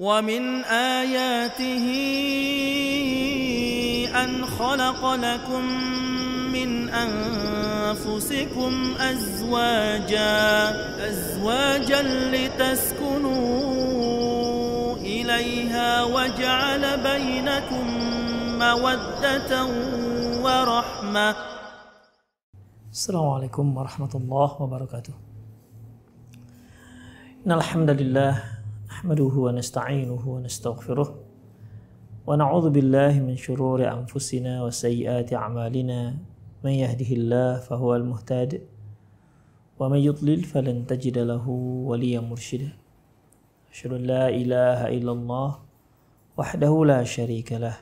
ومن آياته أن خلق لكم من أنفسكم أزواجا أزواجا لتسكنوا إليها وجعل بينكم مودة ورحمة السلام عليكم ورحمة الله وبركاته إن الحمد لله نحمده ونستعينه ونستغفره ونعوذ بالله من شرور أنفسنا وسيئات أعمالنا من يهده الله فهو المهتد ومن يضلل فلن تجد له وليا مرشدا أشهد أن لا إله إلا الله وحده لا شريك له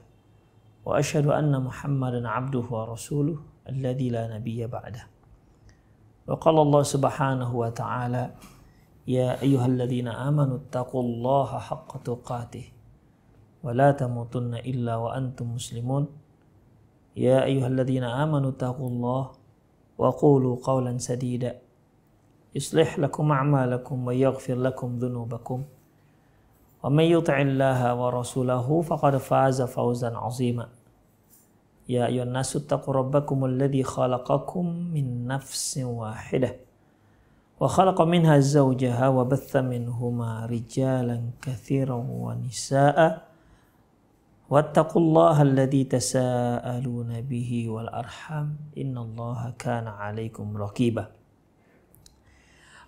وأشهد أن محمدا عبده ورسوله الذي لا نبي بعده وقال الله سبحانه وتعالى يا أيها الذين آمنوا اتقوا الله حق تقاته ولا تموتن إلا وأنتم مسلمون يا أيها الذين آمنوا اتقوا الله وقولوا قولا سديدا يصلح لكم أعمالكم ويغفر لكم ذنوبكم ومن يطع الله ورسوله فقد فاز فوزا عظيما يا أيها الناس اتقوا ربكم الذي خلقكم من نفس واحده وخلق منها زوجها وبث منهما رجالا كثيرا ونساء واتقوا الله الذي تساءلون به والأرحام إن الله كان عليكم رقيبا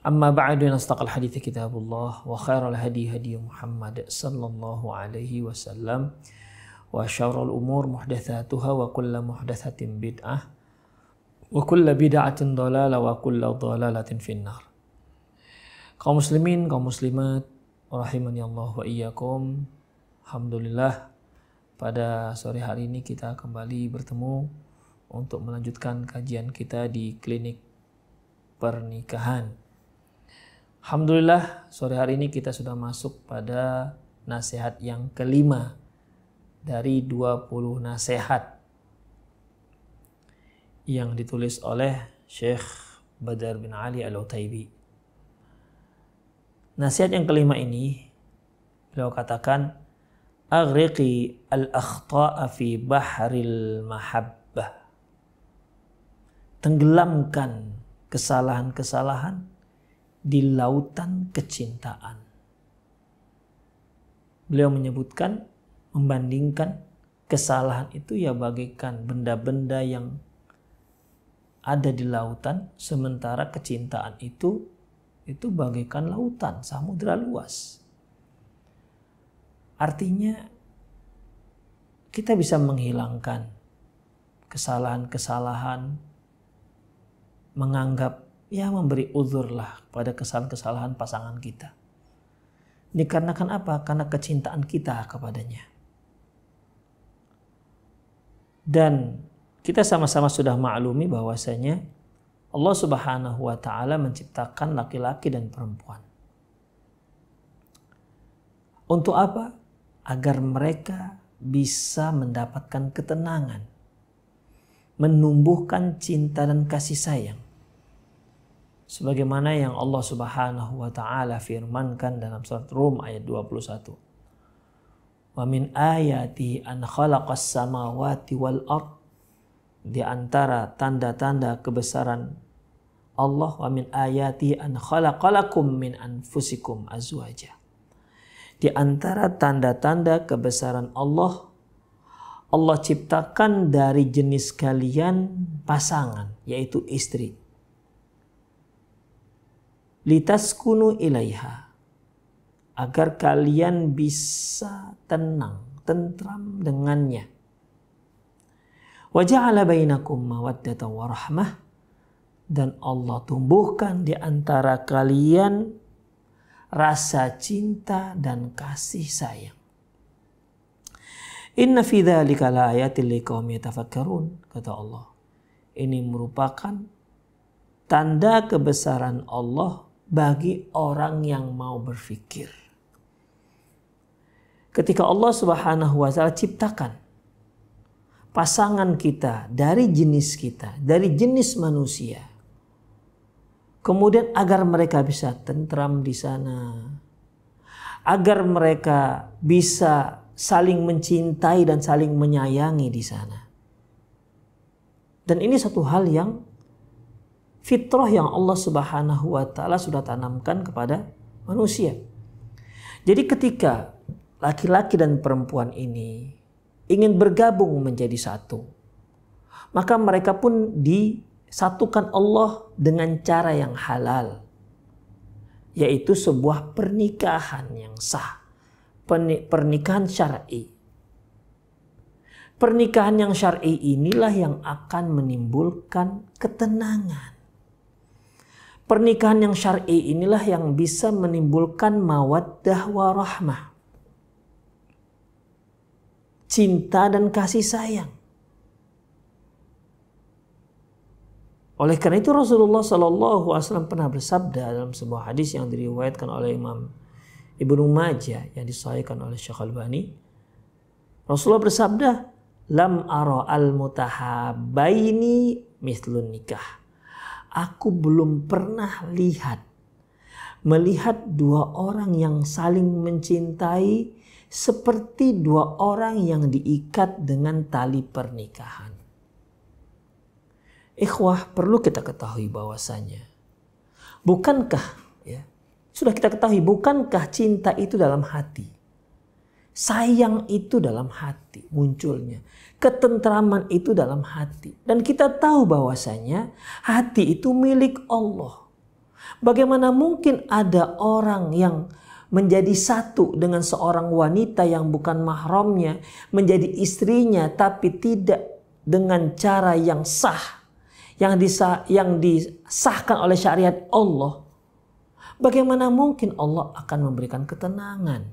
أما بعد نستقل الحديث كتاب الله وخير الهدي هدي محمد صلى الله عليه وسلم وشر الأمور محدثاتها وكل محدثة بدعة wa kullu bid'atin dhalalah wa kullu dhalalatin finnar. Kaum muslimin, kaum muslimat, ya Allah wa iyyakum. Alhamdulillah pada sore hari ini kita kembali bertemu untuk melanjutkan kajian kita di klinik pernikahan. Alhamdulillah sore hari ini kita sudah masuk pada nasihat yang kelima dari 20 nasihat yang ditulis oleh Syekh Badar bin Ali Al-Utaibi. Nasihat yang kelima ini beliau katakan aghriqi al-akhta'a fi bahril mahabbah. Tenggelamkan kesalahan-kesalahan di lautan kecintaan. Beliau menyebutkan membandingkan kesalahan itu ya bagaikan benda-benda yang ada di lautan sementara kecintaan itu itu bagaikan lautan samudra luas artinya kita bisa menghilangkan kesalahan-kesalahan menganggap ya memberi uzur pada kesalahan-kesalahan pasangan kita dikarenakan apa karena kecintaan kita kepadanya dan kita sama-sama sudah maklumi bahwasanya Allah Subhanahu wa taala menciptakan laki-laki dan perempuan. Untuk apa? Agar mereka bisa mendapatkan ketenangan, menumbuhkan cinta dan kasih sayang. Sebagaimana yang Allah Subhanahu wa taala firmankan dalam surat Rum ayat 21. Wa min ayati an khalaqas samawati wal ardh di antara tanda-tanda kebesaran Allah wa min ayati an khalaqalakum min anfusikum azwaja. Di antara tanda-tanda kebesaran Allah, Allah ciptakan dari jenis kalian pasangan, yaitu istri. Litaskunu ilaiha. Agar kalian bisa tenang, tentram dengannya Wa ja'ala bainakum mawaddata wa dan Allah tumbuhkan di antara kalian rasa cinta dan kasih sayang. Inna fi dzalika laayatil liqaumi yatafakkarun kata Allah. Ini merupakan tanda kebesaran Allah bagi orang yang mau berfikir. Ketika Allah Subhanahu wa taala ciptakan pasangan kita, dari jenis kita, dari jenis manusia. Kemudian agar mereka bisa tentram di sana. Agar mereka bisa saling mencintai dan saling menyayangi di sana. Dan ini satu hal yang fitrah yang Allah Subhanahu wa taala sudah tanamkan kepada manusia. Jadi ketika laki-laki dan perempuan ini ingin bergabung menjadi satu. Maka mereka pun disatukan Allah dengan cara yang halal, yaitu sebuah pernikahan yang sah, pernikahan syar'i. Pernikahan yang syar'i inilah yang akan menimbulkan ketenangan. Pernikahan yang syar'i inilah yang bisa menimbulkan mawaddah warahmah cinta dan kasih sayang. Oleh karena itu Rasulullah Shallallahu Alaihi Wasallam pernah bersabda dalam sebuah hadis yang diriwayatkan oleh Imam Ibnu Majah yang disahihkan oleh Syekh al Bani. Rasulullah bersabda, "Lam ara al-mutahabaini mislun nikah." Aku belum pernah lihat melihat dua orang yang saling mencintai seperti dua orang yang diikat dengan tali pernikahan. Ikhwah perlu kita ketahui bahwasanya bukankah ya sudah kita ketahui bukankah cinta itu dalam hati. Sayang itu dalam hati munculnya. Ketentraman itu dalam hati. Dan kita tahu bahwasanya hati itu milik Allah. Bagaimana mungkin ada orang yang menjadi satu dengan seorang wanita yang bukan mahramnya, menjadi istrinya tapi tidak dengan cara yang sah yang disah yang disahkan oleh syariat Allah. Bagaimana mungkin Allah akan memberikan ketenangan?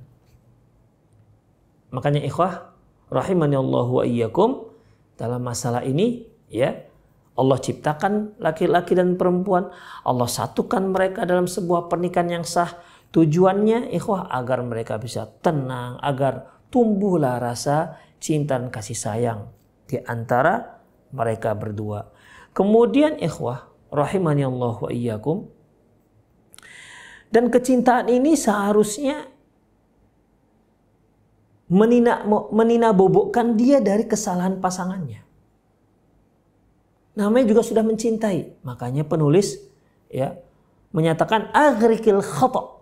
Makanya ikhwah rahimani Allah wa iyyakum dalam masalah ini ya Allah ciptakan laki-laki dan perempuan, Allah satukan mereka dalam sebuah pernikahan yang sah Tujuannya ikhwah agar mereka bisa tenang, agar tumbuhlah rasa cinta dan kasih sayang di antara mereka berdua. Kemudian ikhwah rahimani Allah wa iyyakum. Dan kecintaan ini seharusnya menina bobokkan dia dari kesalahan pasangannya. Namanya juga sudah mencintai, makanya penulis ya menyatakan agrikil khata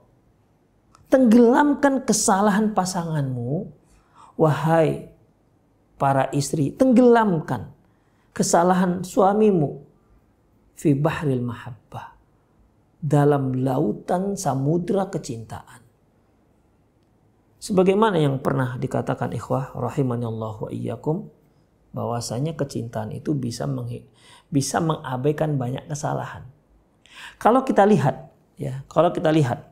Tenggelamkan kesalahan pasanganmu, wahai para istri. Tenggelamkan kesalahan suamimu. Fi bahril mahabbah. Dalam lautan samudra kecintaan. Sebagaimana yang pernah dikatakan ikhwah rahimanillah wa iyyakum bahwasanya kecintaan itu bisa meng, bisa mengabaikan banyak kesalahan. Kalau kita lihat ya, kalau kita lihat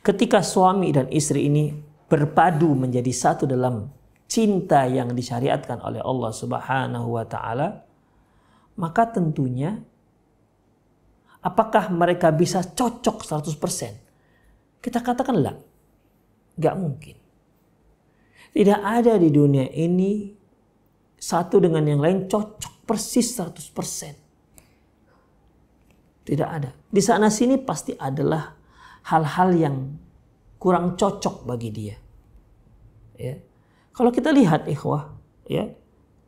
Ketika suami dan istri ini berpadu menjadi satu dalam cinta yang disyariatkan oleh Allah Subhanahu wa taala, maka tentunya apakah mereka bisa cocok 100%? Kita katakan enggak. Gak mungkin. Tidak ada di dunia ini satu dengan yang lain cocok persis 100%. Tidak ada. Di sana sini pasti adalah hal-hal yang kurang cocok bagi dia. Ya. Kalau kita lihat ikhwah, ya,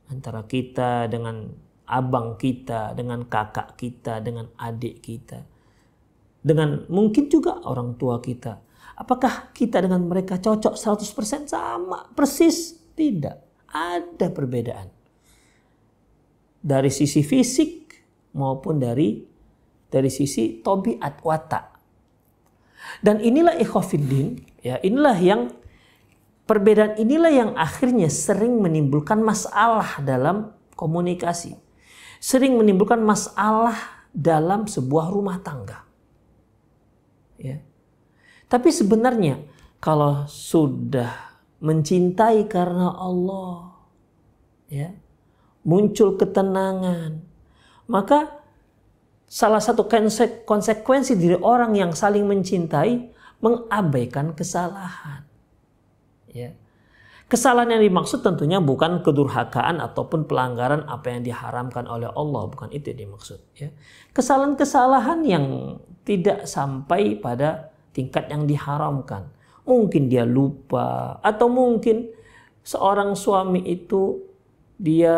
antara kita dengan abang kita, dengan kakak kita, dengan adik kita, dengan mungkin juga orang tua kita. Apakah kita dengan mereka cocok 100% sama persis? Tidak. Ada perbedaan. Dari sisi fisik maupun dari dari sisi tobiat watak. Dan inilah ikhofiddin, ya inilah yang perbedaan inilah yang akhirnya sering menimbulkan masalah dalam komunikasi. Sering menimbulkan masalah dalam sebuah rumah tangga. Ya. Tapi sebenarnya kalau sudah mencintai karena Allah, ya, muncul ketenangan, maka salah satu konsekuensi dari orang yang saling mencintai mengabaikan kesalahan. Ya. Kesalahan yang dimaksud tentunya bukan kedurhakaan ataupun pelanggaran apa yang diharamkan oleh Allah, bukan itu yang dimaksud. Ya. Kesalahan-kesalahan yang tidak sampai pada tingkat yang diharamkan. Mungkin dia lupa atau mungkin seorang suami itu dia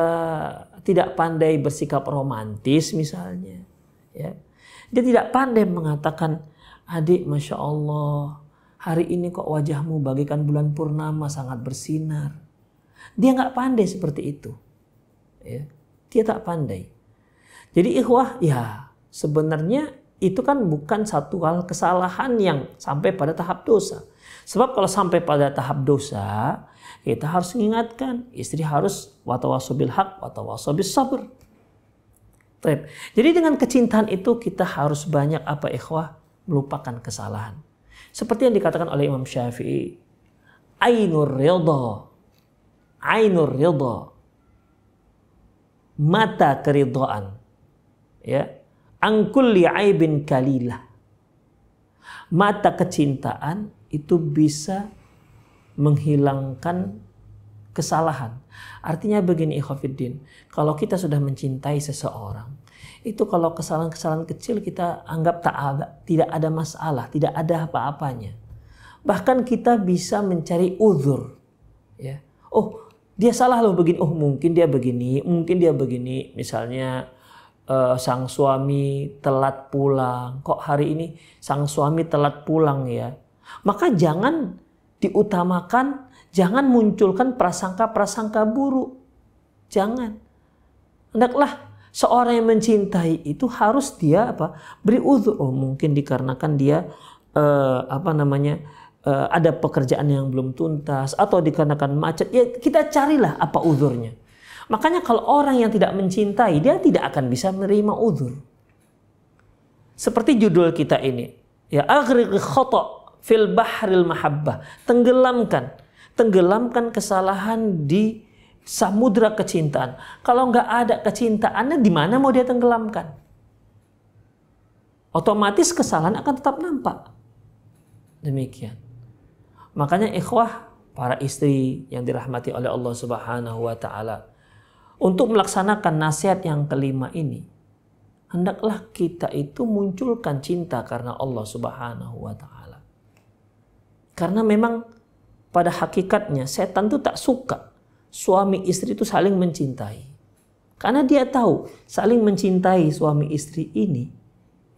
tidak pandai bersikap romantis misalnya Ya. Dia tidak pandai mengatakan, adik Masya Allah, hari ini kok wajahmu bagikan bulan purnama sangat bersinar. Dia nggak pandai seperti itu. Ya. Dia tak pandai. Jadi ikhwah, ya sebenarnya itu kan bukan satu hal kesalahan yang sampai pada tahap dosa. Sebab kalau sampai pada tahap dosa, kita harus mengingatkan istri harus watawasobil hak, watawasobil sabr. Taip. Jadi dengan kecintaan itu kita harus banyak apa ikhwah melupakan kesalahan. Seperti yang dikatakan oleh Imam Syafi'i, ainur ridha. Ainur ridha. Mata keridhaan. Ya. Angkulli aibin kalilah. Mata kecintaan itu bisa menghilangkan kesalahan. Artinya begini Ikhofiddin, kalau kita sudah mencintai seseorang, itu kalau kesalahan-kesalahan kecil kita anggap tak ada, tidak ada masalah, tidak ada apa-apanya. Bahkan kita bisa mencari uzur. Ya. Oh, dia salah loh begini. Oh, mungkin dia begini, mungkin dia begini. Misalnya uh, sang suami telat pulang. Kok hari ini sang suami telat pulang ya? Maka jangan diutamakan Jangan munculkan prasangka-prasangka buruk. Jangan. Hendaklah seorang yang mencintai itu harus dia apa? Beri uzur. Oh, mungkin dikarenakan dia uh, apa namanya? Uh, ada pekerjaan yang belum tuntas atau dikarenakan macet. Ya kita carilah apa uzurnya. Makanya kalau orang yang tidak mencintai dia tidak akan bisa menerima uzur. Seperti judul kita ini, ya agri khoto fil bahril mahabbah. Tenggelamkan tenggelamkan kesalahan di samudra kecintaan. Kalau nggak ada kecintaannya, di mana mau dia tenggelamkan? Otomatis kesalahan akan tetap nampak. Demikian. Makanya ikhwah para istri yang dirahmati oleh Allah Subhanahu wa taala untuk melaksanakan nasihat yang kelima ini hendaklah kita itu munculkan cinta karena Allah Subhanahu wa taala. Karena memang pada hakikatnya setan itu tak suka suami istri itu saling mencintai. Karena dia tahu saling mencintai suami istri ini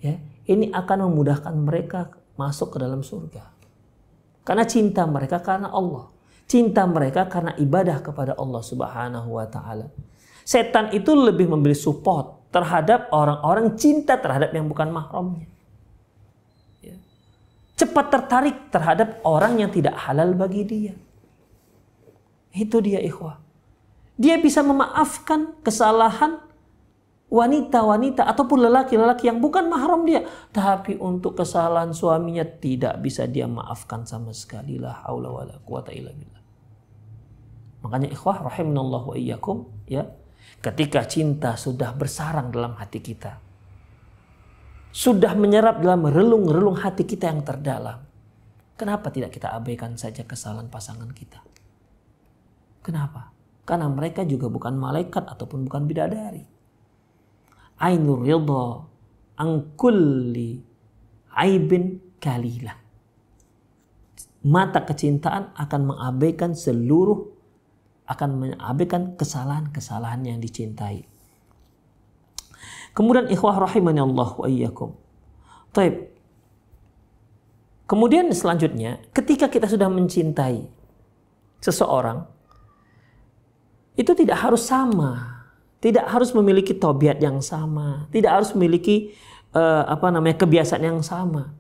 ya, ini akan memudahkan mereka masuk ke dalam surga. Karena cinta mereka karena Allah. Cinta mereka karena ibadah kepada Allah Subhanahu wa taala. Setan itu lebih memberi support terhadap orang-orang cinta terhadap yang bukan mahramnya cepat tertarik terhadap orang yang tidak halal bagi dia. Itu dia ikhwah. Dia bisa memaafkan kesalahan wanita-wanita ataupun lelaki-lelaki yang bukan mahram dia. Tapi untuk kesalahan suaminya tidak bisa dia maafkan sama sekali. La haula wa Makanya ikhwah rahimunallah iyyakum ya. Ketika cinta sudah bersarang dalam hati kita, sudah menyerap dalam relung-relung hati kita yang terdalam. Kenapa tidak kita abaikan saja kesalahan pasangan kita? Kenapa? Karena mereka juga bukan malaikat ataupun bukan bidadari. Ainur ridha angkulli aibin kalilah. Mata kecintaan akan mengabaikan seluruh akan mengabaikan kesalahan-kesalahan yang dicintai. Kemudian ikhwah rahimani Allah wa iyyakum. Taib. Kemudian selanjutnya, ketika kita sudah mencintai seseorang, itu tidak harus sama, tidak harus memiliki tobiat yang sama, tidak harus memiliki uh, apa namanya kebiasaan yang sama.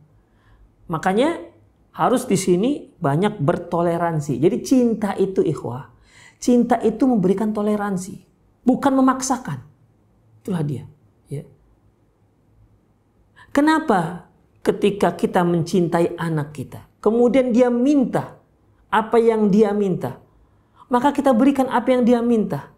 Makanya harus di sini banyak bertoleransi. Jadi cinta itu ikhwah, cinta itu memberikan toleransi, bukan memaksakan. Itulah dia. Kenapa ketika kita mencintai anak kita, kemudian dia minta apa yang dia minta, maka kita berikan apa yang dia minta.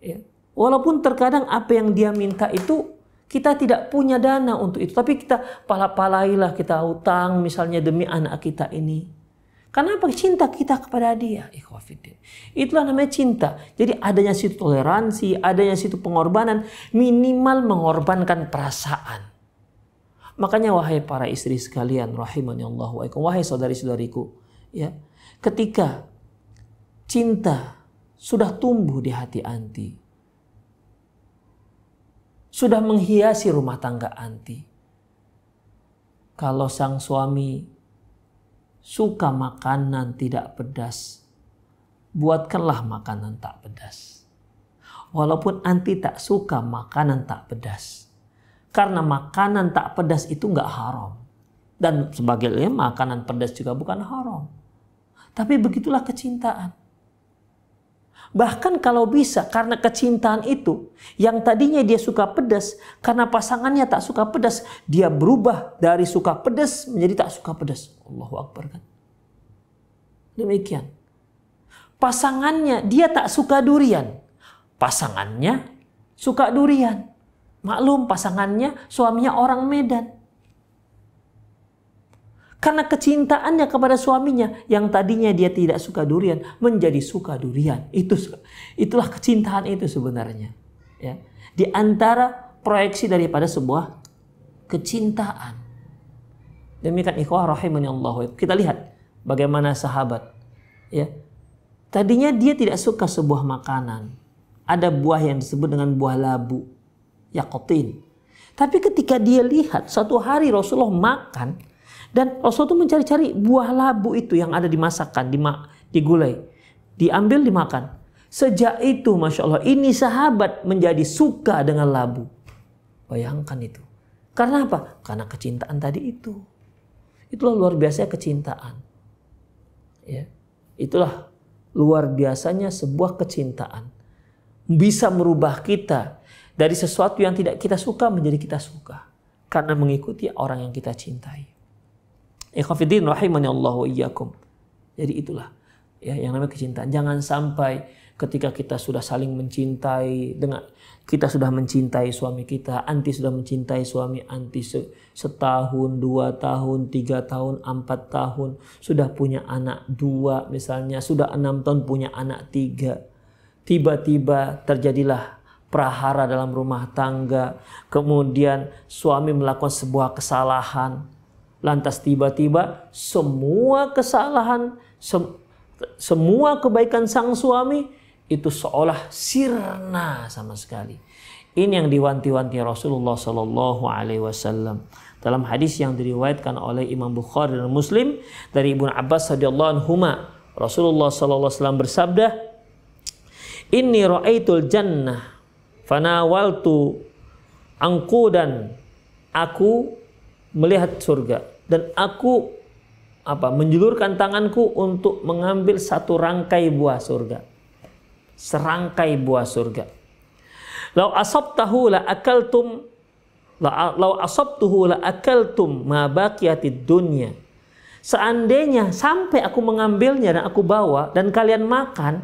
Ya. Walaupun terkadang apa yang dia minta itu kita tidak punya dana untuk itu, tapi kita pala-palailah kita utang misalnya demi anak kita ini. karena apa cinta kita kepada dia? Ikhwafidin. Itulah namanya cinta. Jadi adanya situ toleransi, adanya situ pengorbanan, minimal mengorbankan perasaan. Makanya wahai para istri sekalian rahimani Allah wa wahai saudari-saudariku ya ketika cinta sudah tumbuh di hati anti sudah menghiasi rumah tangga anti kalau sang suami suka makanan tidak pedas buatkanlah makanan tak pedas walaupun anti tak suka makanan tak pedas karena makanan tak pedas itu nggak haram. Dan sebagainya makanan pedas juga bukan haram. Tapi begitulah kecintaan. Bahkan kalau bisa karena kecintaan itu yang tadinya dia suka pedas karena pasangannya tak suka pedas dia berubah dari suka pedas menjadi tak suka pedas. Allahu Akbar kan. Demikian. Pasangannya dia tak suka durian. Pasangannya suka durian. Maklum pasangannya suaminya orang Medan. Karena kecintaannya kepada suaminya yang tadinya dia tidak suka durian menjadi suka durian. Itu itulah kecintaan itu sebenarnya. Ya. Di antara proyeksi daripada sebuah kecintaan. Demikian ikhwah rahimani Allah. Kita lihat bagaimana sahabat ya. Tadinya dia tidak suka sebuah makanan. Ada buah yang disebut dengan buah labu yakotin. Tapi ketika dia lihat satu hari Rasulullah makan dan Rasulullah itu mencari-cari buah labu itu yang ada dimasakan, dimak, digulai, diambil dimakan. Sejak itu Masya Allah ini sahabat menjadi suka dengan labu. Bayangkan itu. Karena apa? Karena kecintaan tadi itu. Itulah luar biasa kecintaan. Ya. Itulah luar biasanya sebuah kecintaan. Bisa merubah kita dari sesuatu yang tidak kita suka menjadi kita suka karena mengikuti orang yang kita cintai. Ikhafidin rahimani Allah wa Jadi itulah ya yang namanya kecintaan. Jangan sampai ketika kita sudah saling mencintai dengan kita sudah mencintai suami kita, anti sudah mencintai suami anti setahun, dua tahun, tiga tahun, empat tahun, sudah punya anak dua misalnya, sudah enam tahun punya anak tiga. Tiba-tiba terjadilah prahara dalam rumah tangga, kemudian suami melakukan sebuah kesalahan, lantas tiba-tiba semua kesalahan, sem semua kebaikan sang suami itu seolah sirna sama sekali. Ini yang diwanti-wanti Rasulullah Shallallahu Alaihi Wasallam dalam hadis yang diriwayatkan oleh Imam Bukhari dan Muslim dari Ibnu Abbas radhiyallahu anhu Rasulullah Shallallahu Alaihi Wasallam bersabda, Inni ra'aitul jannah fanawaltu angku dan aku melihat surga dan aku apa menjulurkan tanganku untuk mengambil satu rangkai buah surga serangkai buah surga lau tahu la akaltum lau asabtuhu la akaltum ma mabakiati dunia. seandainya sampai aku mengambilnya dan aku bawa dan kalian makan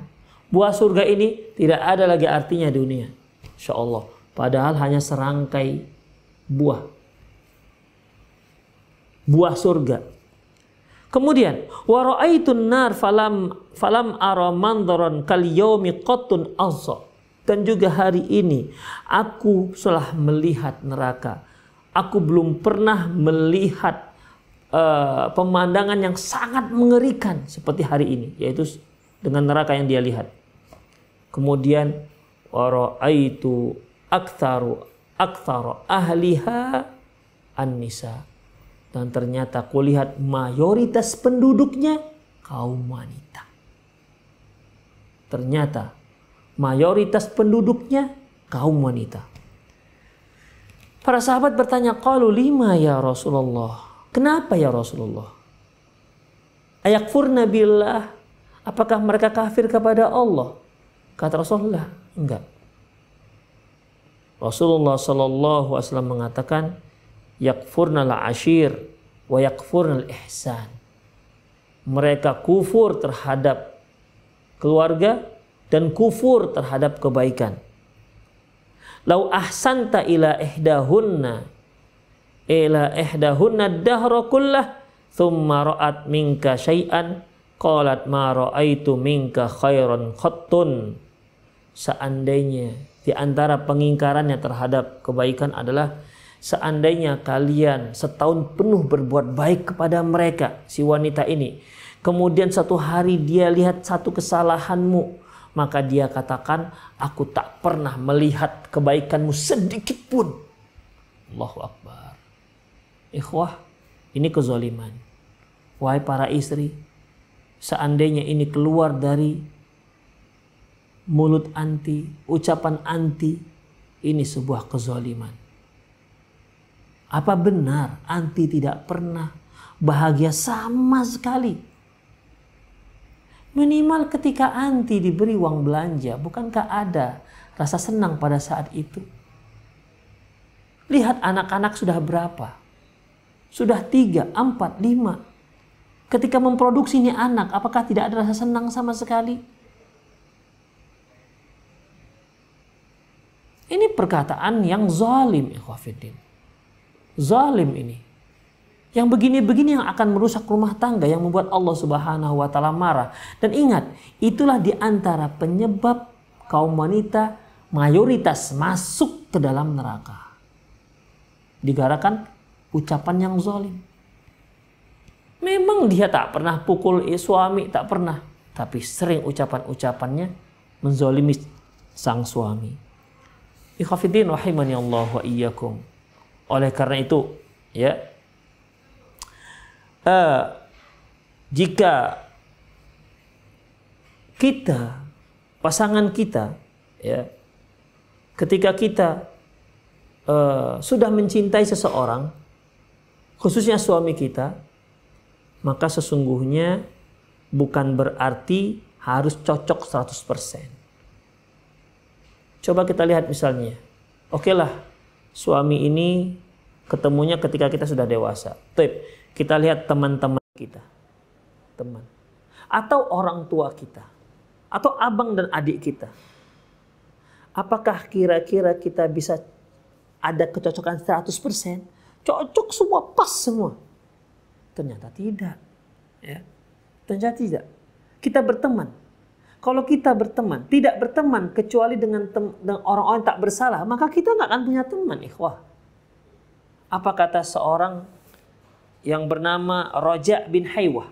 buah surga ini tidak ada lagi artinya dunia Insya Allah. Padahal hanya serangkai buah. Buah surga. Kemudian, waraaitun nar falam falam ara mandaran kal yaumi qattun Dan juga hari ini aku telah melihat neraka. Aku belum pernah melihat uh, pemandangan yang sangat mengerikan seperti hari ini, yaitu dengan neraka yang dia lihat. Kemudian wa ra'aitu aktsaru aktsara ahliha an-nisa dan ternyata kulihat mayoritas penduduknya kaum wanita ternyata mayoritas penduduknya kaum wanita para sahabat bertanya qalu lima ya Rasulullah kenapa ya Rasulullah Ayakfur nabilah, apakah mereka kafir kepada Allah kata Rasulullah Enggak. Rasulullah Shallallahu Alaihi Wasallam mengatakan, yakfurnal ashir wa yakfurnal ihsan. Mereka kufur terhadap keluarga dan kufur terhadap kebaikan. Lau ahsanta ila ihdahunna ila ihdahunna dahra kullah thumma ra'at minka syai'an qalat ma ra'aitu minka khairan khattun seandainya di antara pengingkarannya terhadap kebaikan adalah seandainya kalian setahun penuh berbuat baik kepada mereka si wanita ini kemudian satu hari dia lihat satu kesalahanmu maka dia katakan aku tak pernah melihat kebaikanmu sedikit pun Allahu akbar ikhwah ini kezaliman wahai para istri seandainya ini keluar dari mulut anti, ucapan anti, ini sebuah kezaliman. Apa benar anti tidak pernah bahagia sama sekali? Minimal ketika anti diberi uang belanja, bukankah ada rasa senang pada saat itu? Lihat anak-anak sudah berapa? Sudah tiga, empat, lima. Ketika memproduksinya anak, apakah tidak ada rasa senang sama sekali? perkataan yang zalim ikhwafiddin. Zalim ini. Yang begini-begini yang akan merusak rumah tangga yang membuat Allah Subhanahu wa taala marah. Dan ingat, itulah di antara penyebab kaum wanita mayoritas masuk ke dalam neraka. Digarakan ucapan yang zalim. Memang dia tak pernah pukul eh, suami, tak pernah. Tapi sering ucapan-ucapannya menzalimi sang suami. Ikhafidin rahimani Allah wa iyyakum. Oleh karena itu, ya. Uh, jika kita pasangan kita ya ketika kita uh, sudah mencintai seseorang khususnya suami kita maka sesungguhnya bukan berarti harus cocok 100% Coba kita lihat misalnya. Oke okay lah, suami ini ketemunya ketika kita sudah dewasa. Tip, kita lihat teman-teman kita. Teman. Atau orang tua kita. Atau abang dan adik kita. Apakah kira-kira kita bisa ada kecocokan 100%? Cocok semua, pas semua. Ternyata tidak. Ya. Ternyata tidak. Kita berteman kalau kita berteman, tidak berteman kecuali dengan orang-orang yang tak bersalah, maka kita nggak akan punya teman, ikhwah. Apa kata seorang yang bernama Roja bin Haywah?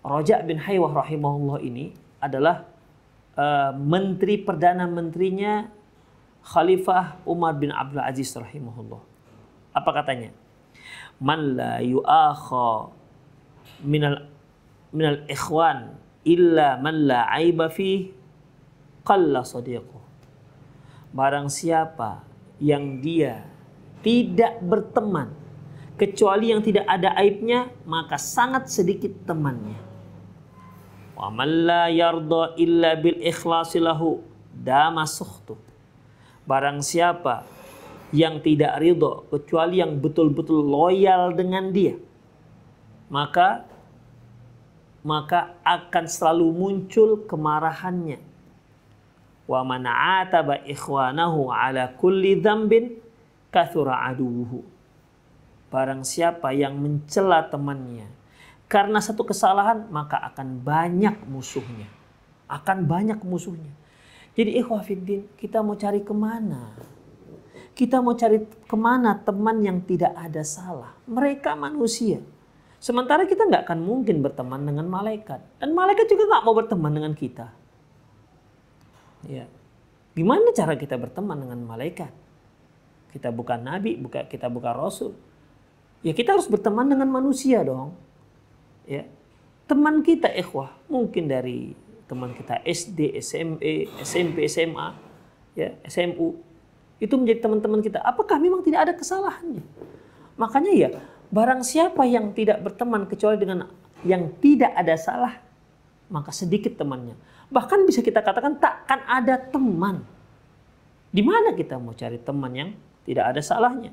Roja bin Haywah rahimahullah ini adalah uh, menteri perdana menterinya Khalifah Umar bin Abdul Aziz rahimahullah. Apa katanya? Man la yu'akha minal minal ikhwan illa man la aiba fi qalla sadiqu. Barang siapa yang dia tidak berteman kecuali yang tidak ada aibnya maka sangat sedikit temannya. Wa man la yarda illa bil ikhlasi lahu damasuhtu. Barang siapa yang tidak ridho kecuali yang betul-betul loyal dengan dia maka maka akan selalu muncul kemarahannya. Wa man ataba ikhwanahu ala kulli dhanbin kathura aduhu. Barang siapa yang mencela temannya karena satu kesalahan maka akan banyak musuhnya. Akan banyak musuhnya. Jadi ikhwafiddin kita mau cari kemana? Kita mau cari kemana teman yang tidak ada salah? Mereka manusia Sementara kita nggak akan mungkin berteman dengan malaikat. Dan malaikat juga nggak mau berteman dengan kita. Ya. Gimana cara kita berteman dengan malaikat? Kita bukan nabi, buka, kita bukan rasul. Ya kita harus berteman dengan manusia dong. Ya. Teman kita ikhwah, mungkin dari teman kita SD, SMA, e, SMP, SMA, ya, SMU. Itu menjadi teman-teman kita. Apakah memang tidak ada kesalahannya? Makanya ya, Barang siapa yang tidak berteman kecuali dengan yang tidak ada salah, maka sedikit temannya. Bahkan bisa kita katakan takkan ada teman. Di mana kita mau cari teman yang tidak ada salahnya?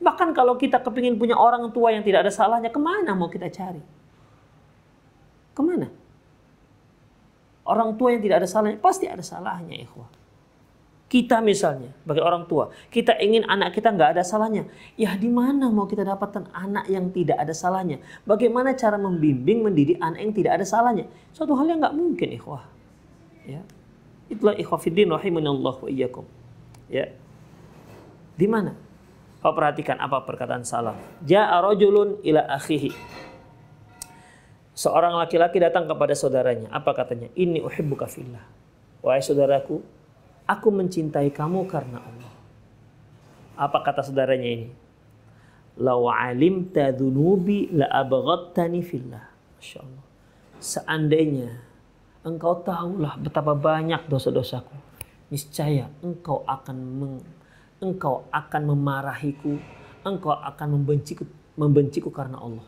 Bahkan kalau kita kepingin punya orang tua yang tidak ada salahnya, kemana mau kita cari? Kemana? Orang tua yang tidak ada salahnya, pasti ada salahnya ikhwah. Kita misalnya, bagi orang tua, kita ingin anak kita nggak ada salahnya. Ya di mana mau kita dapatkan anak yang tidak ada salahnya? Bagaimana cara membimbing, mendidik anak yang tidak ada salahnya? Suatu hal yang nggak mungkin, ikhwah. Ya. Itulah ikhwafiddin rahimunallah wa iyyakum. Ya. Di mana? Kau perhatikan apa perkataan salah. Ja'a rajulun ila akhihi. Seorang laki-laki datang kepada saudaranya. Apa katanya? Ini uhibbuka fillah. Wahai saudaraku, Aku mencintai kamu karena Allah. Apa kata saudaranya ini? Law alimta dunubi la abagat fillah. Masya Seandainya engkau tahulah betapa banyak dosa-dosaku. Niscaya engkau akan meng, engkau akan memarahiku, engkau akan membenciku, membenciku karena Allah.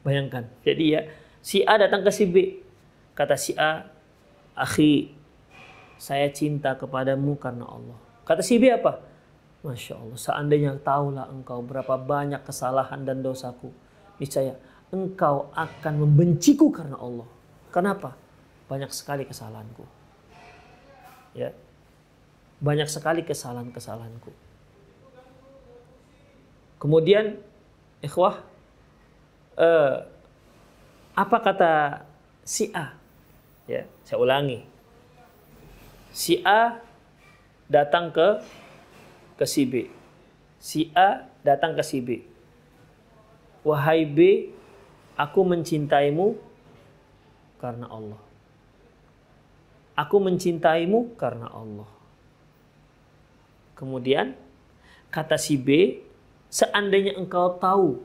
Bayangkan. Jadi ya, si A datang ke si B. Kata si A, akhi saya cinta kepadamu karena Allah. Kata Sibi apa? Masya Allah, seandainya tahulah engkau berapa banyak kesalahan dan dosaku. Niscaya engkau akan membenciku karena Allah. Kenapa? Banyak sekali kesalahanku. Ya. Banyak sekali kesalahan-kesalahanku. Kemudian ikhwah eh, apa kata si A? Ya, saya ulangi si A datang ke ke si B. Si A datang ke si B. Wahai B, aku mencintaimu karena Allah. Aku mencintaimu karena Allah. Kemudian kata si B, seandainya engkau tahu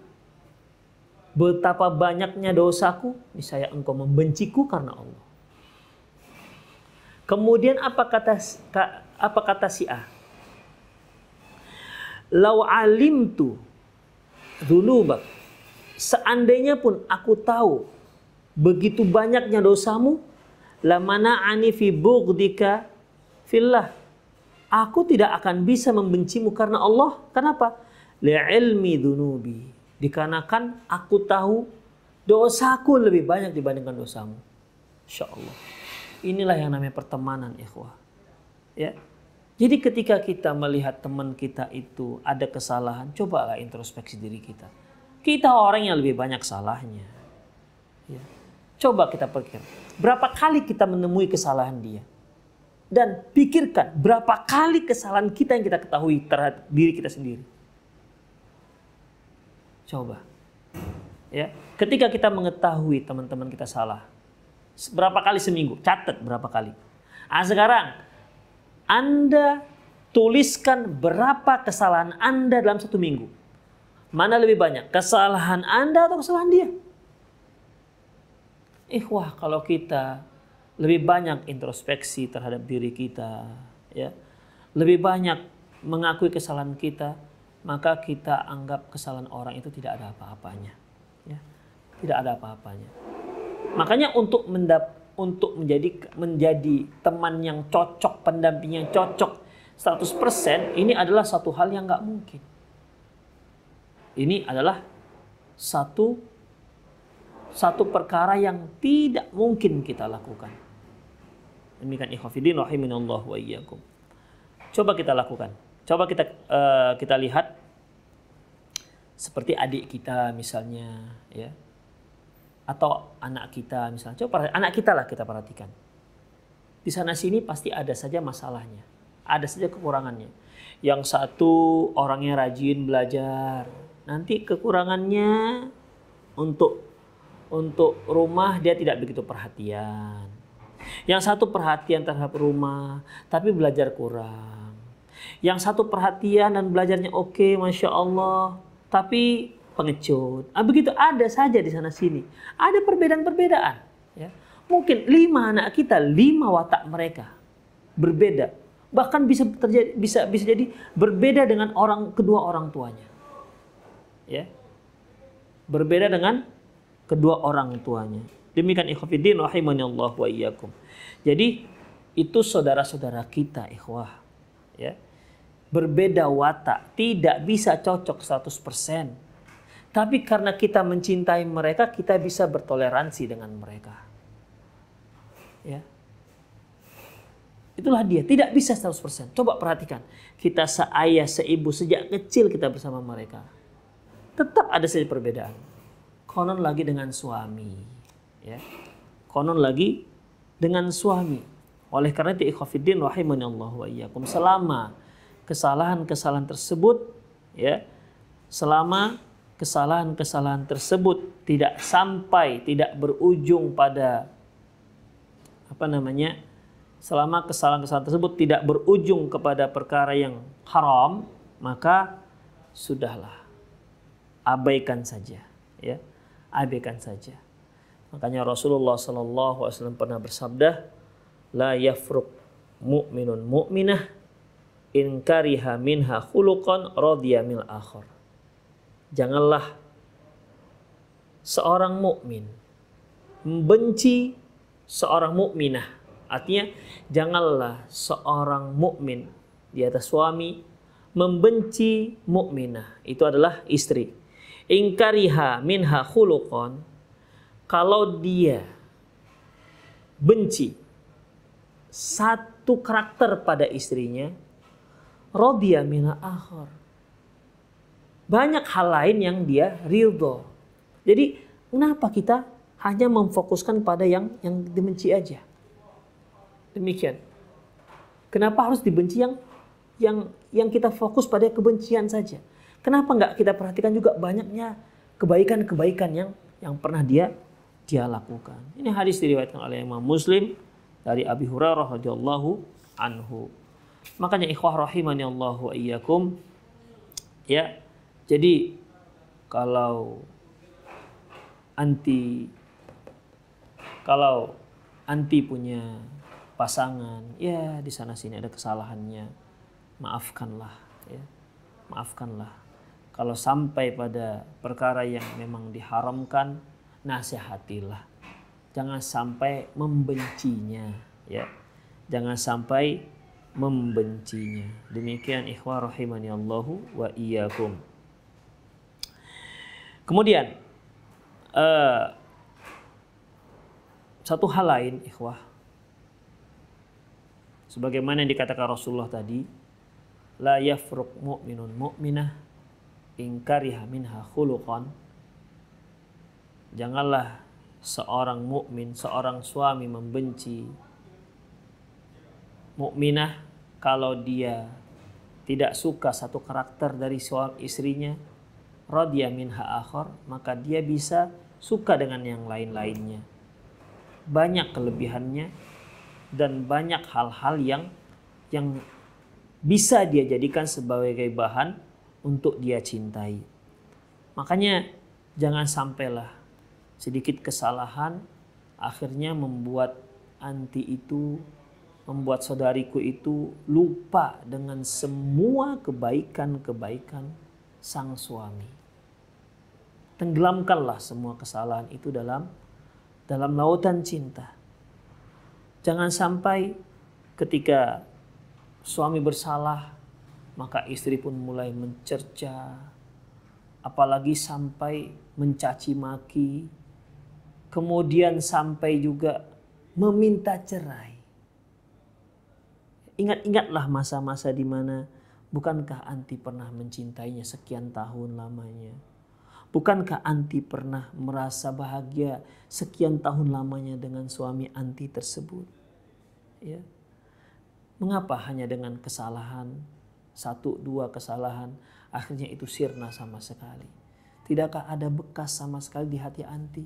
betapa banyaknya dosaku, niscaya engkau membenciku karena Allah. Kemudian apa kata apa kata si A? Lau dulu dzunubak. Seandainya pun aku tahu begitu banyaknya dosamu, lamana ani fi bughdika fillah. Aku tidak akan bisa membencimu karena Allah. Kenapa? ilmi dunubi. Dikarenakan aku tahu dosaku lebih banyak dibandingkan dosamu. Insya Allah. Inilah yang namanya pertemanan, ikhwah. Ya. Jadi ketika kita melihat teman kita itu ada kesalahan, cobalah introspeksi diri kita. Kita orang yang lebih banyak salahnya. Ya. Coba kita pikir, berapa kali kita menemui kesalahan dia? Dan pikirkan berapa kali kesalahan kita yang kita ketahui terhadap diri kita sendiri. Coba. Ya, ketika kita mengetahui teman-teman kita salah, berapa kali seminggu, catat berapa kali. Nah, sekarang Anda tuliskan berapa kesalahan Anda dalam satu minggu. Mana lebih banyak, kesalahan Anda atau kesalahan dia? Eh, wah kalau kita lebih banyak introspeksi terhadap diri kita, ya. Lebih banyak mengakui kesalahan kita, maka kita anggap kesalahan orang itu tidak ada apa-apanya. Ya. Tidak ada apa-apanya. Makanya untuk mendap untuk menjadi menjadi teman yang cocok, pendamping yang cocok 100% ini adalah satu hal yang nggak mungkin. Ini adalah satu satu perkara yang tidak mungkin kita lakukan. Demikian ikhwafidin rahiminallah wa iyyakum. Coba kita lakukan. Coba kita uh, kita lihat seperti adik kita misalnya ya atau anak kita misalnya coba anak kita lah kita perhatikan di sana sini pasti ada saja masalahnya ada saja kekurangannya yang satu orangnya rajin belajar nanti kekurangannya untuk untuk rumah dia tidak begitu perhatian yang satu perhatian terhadap rumah tapi belajar kurang yang satu perhatian dan belajarnya oke okay, masya Allah tapi pengecut. Ah, begitu ada saja di sana sini. Ada perbedaan-perbedaan. Ya. Mungkin lima anak kita, lima watak mereka berbeda. Bahkan bisa terjadi bisa bisa jadi berbeda dengan orang kedua orang tuanya. Ya. Berbeda dengan kedua orang tuanya. Demikian ikhwatiddin rahimani Allah wa iyyakum. Jadi itu saudara-saudara kita ikhwah. Ya. Berbeda watak, tidak bisa cocok 100%. Tapi karena kita mencintai mereka, kita bisa bertoleransi dengan mereka. Ya. Itulah dia, tidak bisa 100%. Coba perhatikan, kita seayah, seibu, sejak kecil kita bersama mereka. Tetap ada saja perbedaan. Konon lagi dengan suami. Ya. Konon lagi dengan suami. Oleh karena itu, ikhwafiddin rahimani Allah wa iyyakum. Selama kesalahan-kesalahan tersebut, ya, selama kesalahan-kesalahan tersebut tidak sampai, tidak berujung pada apa namanya? Selama kesalahan-kesalahan tersebut tidak berujung kepada perkara yang haram, maka sudahlah. Abaikan saja, ya. Abaikan saja. Makanya Rasulullah Shallallahu alaihi wasallam pernah bersabda, la yafruq mu'minun mu'minah in kariha minha khuluqan radiyamil janganlah seorang mukmin membenci seorang mukminah. Artinya, janganlah seorang mukmin di atas suami membenci mukminah. Itu adalah istri. Ingkariha minha khuluqan kalau dia benci satu karakter pada istrinya, rodia mina akhor banyak hal lain yang dia ridho. Jadi kenapa kita hanya memfokuskan pada yang yang dibenci aja? Demikian. Kenapa harus dibenci yang yang yang kita fokus pada kebencian saja? Kenapa nggak kita perhatikan juga banyaknya kebaikan-kebaikan yang yang pernah dia dia lakukan? Ini hadis diriwayatkan oleh Imam Muslim dari Abi Hurairah radhiyallahu anhu. Makanya ikhwah rahimani Allahu ayyakum, ya jadi kalau anti kalau anti punya pasangan, ya di sana sini ada kesalahannya. Maafkanlah ya. Maafkanlah. Kalau sampai pada perkara yang memang diharamkan, nasihatilah. Jangan sampai membencinya ya. Jangan sampai membencinya. Demikian ikhwah rahimani Allahu wa iyyakum. Kemudian uh, satu hal lain, ikhwah, sebagaimana yang dikatakan Rasulullah tadi, la yafruq mu'minun mu'minah ingkariha minha khuluqan. Janganlah seorang mukmin, seorang suami membenci mukminah kalau dia tidak suka satu karakter dari suami istrinya radhiya minha akhar, maka dia bisa suka dengan yang lain-lainnya. Banyak kelebihannya dan banyak hal-hal yang yang bisa dia jadikan sebagai bahan untuk dia cintai. Makanya jangan sampailah sedikit kesalahan akhirnya membuat anti itu membuat saudariku itu lupa dengan semua kebaikan-kebaikan sang suami tenggelamkanlah semua kesalahan itu dalam dalam lautan cinta. Jangan sampai ketika suami bersalah, maka istri pun mulai mencerca, apalagi sampai mencaci maki, kemudian sampai juga meminta cerai. Ingat-ingatlah masa-masa di mana bukankah anti pernah mencintainya sekian tahun lamanya. Bukankah Anti pernah merasa bahagia sekian tahun lamanya dengan suami Anti tersebut? Ya. Mengapa hanya dengan kesalahan, satu dua kesalahan, akhirnya itu sirna sama sekali? Tidakkah ada bekas sama sekali di hati Anti?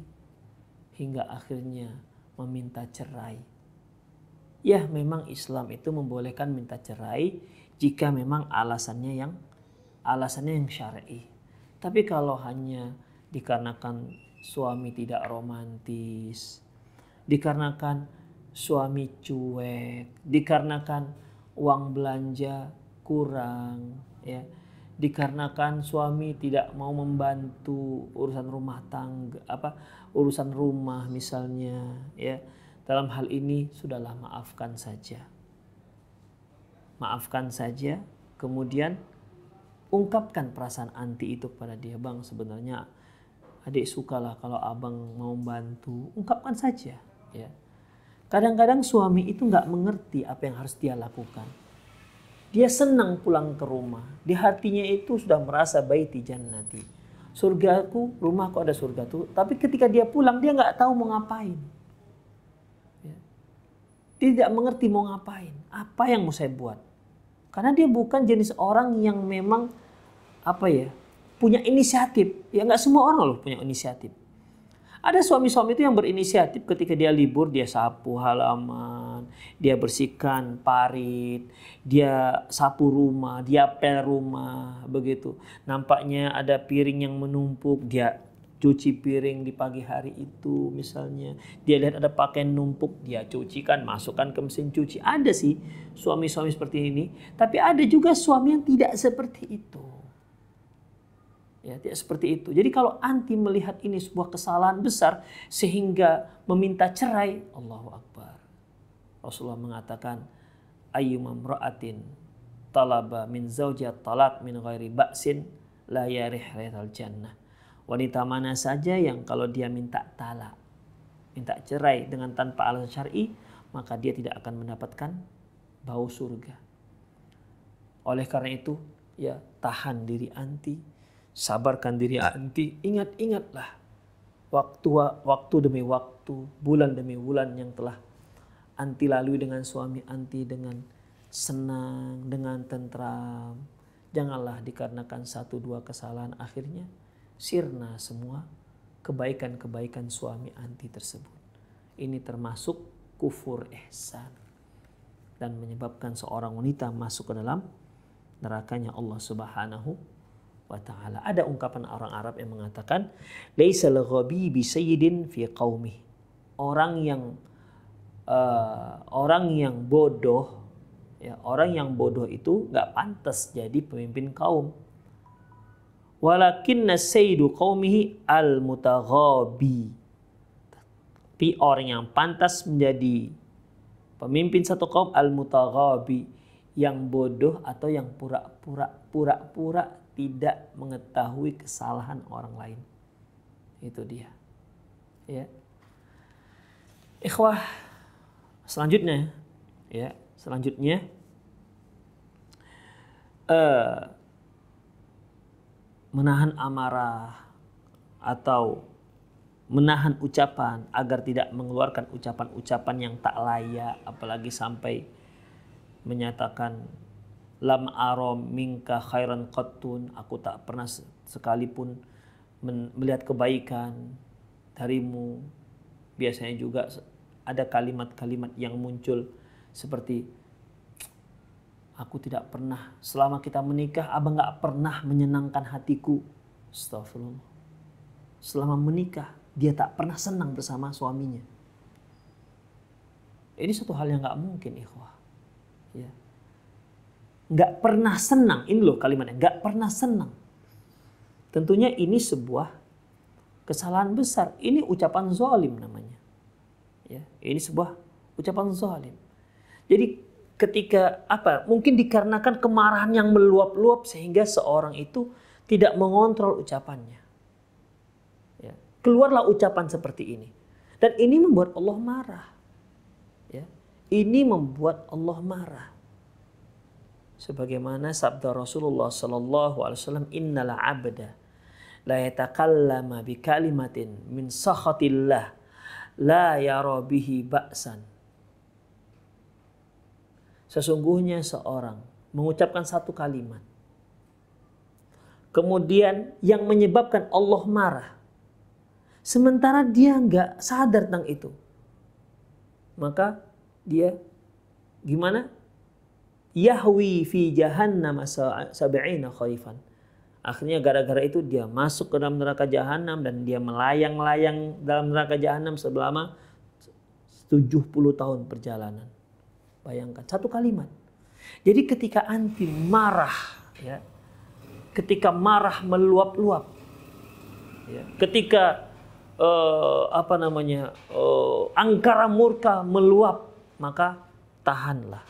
Hingga akhirnya meminta cerai. Ya memang Islam itu membolehkan minta cerai jika memang alasannya yang alasannya yang syar'i. I tapi kalau hanya dikarenakan suami tidak romantis, dikarenakan suami cuek, dikarenakan uang belanja kurang, ya. Dikarenakan suami tidak mau membantu urusan rumah tangga, apa urusan rumah misalnya, ya. Dalam hal ini sudahlah maafkan saja. Maafkan saja, kemudian ungkapkan perasaan anti itu kepada dia bang sebenarnya adik sukalah kalau abang mau bantu ungkapkan saja ya kadang-kadang suami itu nggak mengerti apa yang harus dia lakukan dia senang pulang ke rumah di hatinya itu sudah merasa baik baiti jannati surgaku rumahku ada surga tuh tapi ketika dia pulang dia nggak tahu mau ngapain ya. tidak mengerti mau ngapain apa yang mau saya buat karena dia bukan jenis orang yang memang apa ya punya inisiatif. Ya nggak semua orang loh punya inisiatif. Ada suami-suami itu yang berinisiatif ketika dia libur, dia sapu halaman, dia bersihkan parit, dia sapu rumah, dia pel rumah, begitu. Nampaknya ada piring yang menumpuk, dia cuci piring di pagi hari itu misalnya. Dia lihat ada pakaian numpuk, dia cuci kan masukkan ke mesin cuci. Ada sih suami-suami seperti ini, tapi ada juga suami yang tidak seperti itu Ya, tidak seperti itu. Jadi kalau anti melihat ini sebuah kesalahan besar sehingga meminta cerai, Allahu Akbar. Rasulullah mengatakan, ayyu mamra'atin talaba min zaujat talak min ghairi ba'sin la yarih jannah. Wanita mana saja yang kalau dia minta talak, minta cerai dengan tanpa alasan syar'i, maka dia tidak akan mendapatkan bau surga. Oleh karena itu, ya tahan diri anti sabarkan diri anti ah. ingat-ingatlah waktu waktu demi waktu bulan demi bulan yang telah anti lalui dengan suami anti dengan senang dengan tentram janganlah dikarenakan satu dua kesalahan akhirnya sirna semua kebaikan-kebaikan suami anti tersebut ini termasuk kufur ihsan dan menyebabkan seorang wanita masuk ke dalam nerakanya Allah Subhanahu wa taala. Ada ungkapan orang Arab yang mengatakan laisal ghabibi sayyidin fi qaumi. Orang yang uh, orang yang bodoh ya, orang yang bodoh itu nggak pantas jadi pemimpin kaum. Walakinna sayyidu qaumihi al mutaghabi. Tapi orang yang pantas menjadi pemimpin satu kaum al mutaghabi yang bodoh atau yang pura-pura pura-pura tidak mengetahui kesalahan orang lain. Itu dia. Ya. Ikhwah, selanjutnya ya, selanjutnya uh, menahan amarah atau menahan ucapan agar tidak mengeluarkan ucapan-ucapan yang tak layak apalagi sampai menyatakan lam arom minka khairan qattun aku tak pernah sekalipun melihat kebaikan darimu biasanya juga ada kalimat-kalimat yang muncul seperti aku tidak pernah selama kita menikah abang nggak pernah menyenangkan hatiku astagfirullah selama menikah dia tak pernah senang bersama suaminya ini satu hal yang nggak mungkin ikhwah ya yeah nggak pernah senang. Ini loh kalimatnya, nggak pernah senang. Tentunya ini sebuah kesalahan besar. Ini ucapan zalim namanya. Ya, ini sebuah ucapan zalim. Jadi ketika apa? Mungkin dikarenakan kemarahan yang meluap-luap sehingga seorang itu tidak mengontrol ucapannya. Ya. Keluarlah ucapan seperti ini. Dan ini membuat Allah marah. Ya. Ini membuat Allah marah sebagaimana sabda Rasulullah sallallahu alaihi wasallam innal abda la yatakallama bi kalimatin min sakhatillah la yara bihi ba'san sesungguhnya seorang mengucapkan satu kalimat kemudian yang menyebabkan Allah marah sementara dia nggak sadar tentang itu maka dia gimana yahwi fi jahannam sab'ina khalifan. Akhirnya gara-gara itu dia masuk ke dalam neraka jahanam dan dia melayang-layang dalam neraka jahanam selama 70 tahun perjalanan. Bayangkan satu kalimat. Jadi ketika anti marah ya. Ketika marah meluap-luap. Ya, ketika uh, apa namanya? Uh, angkara murka meluap, maka tahanlah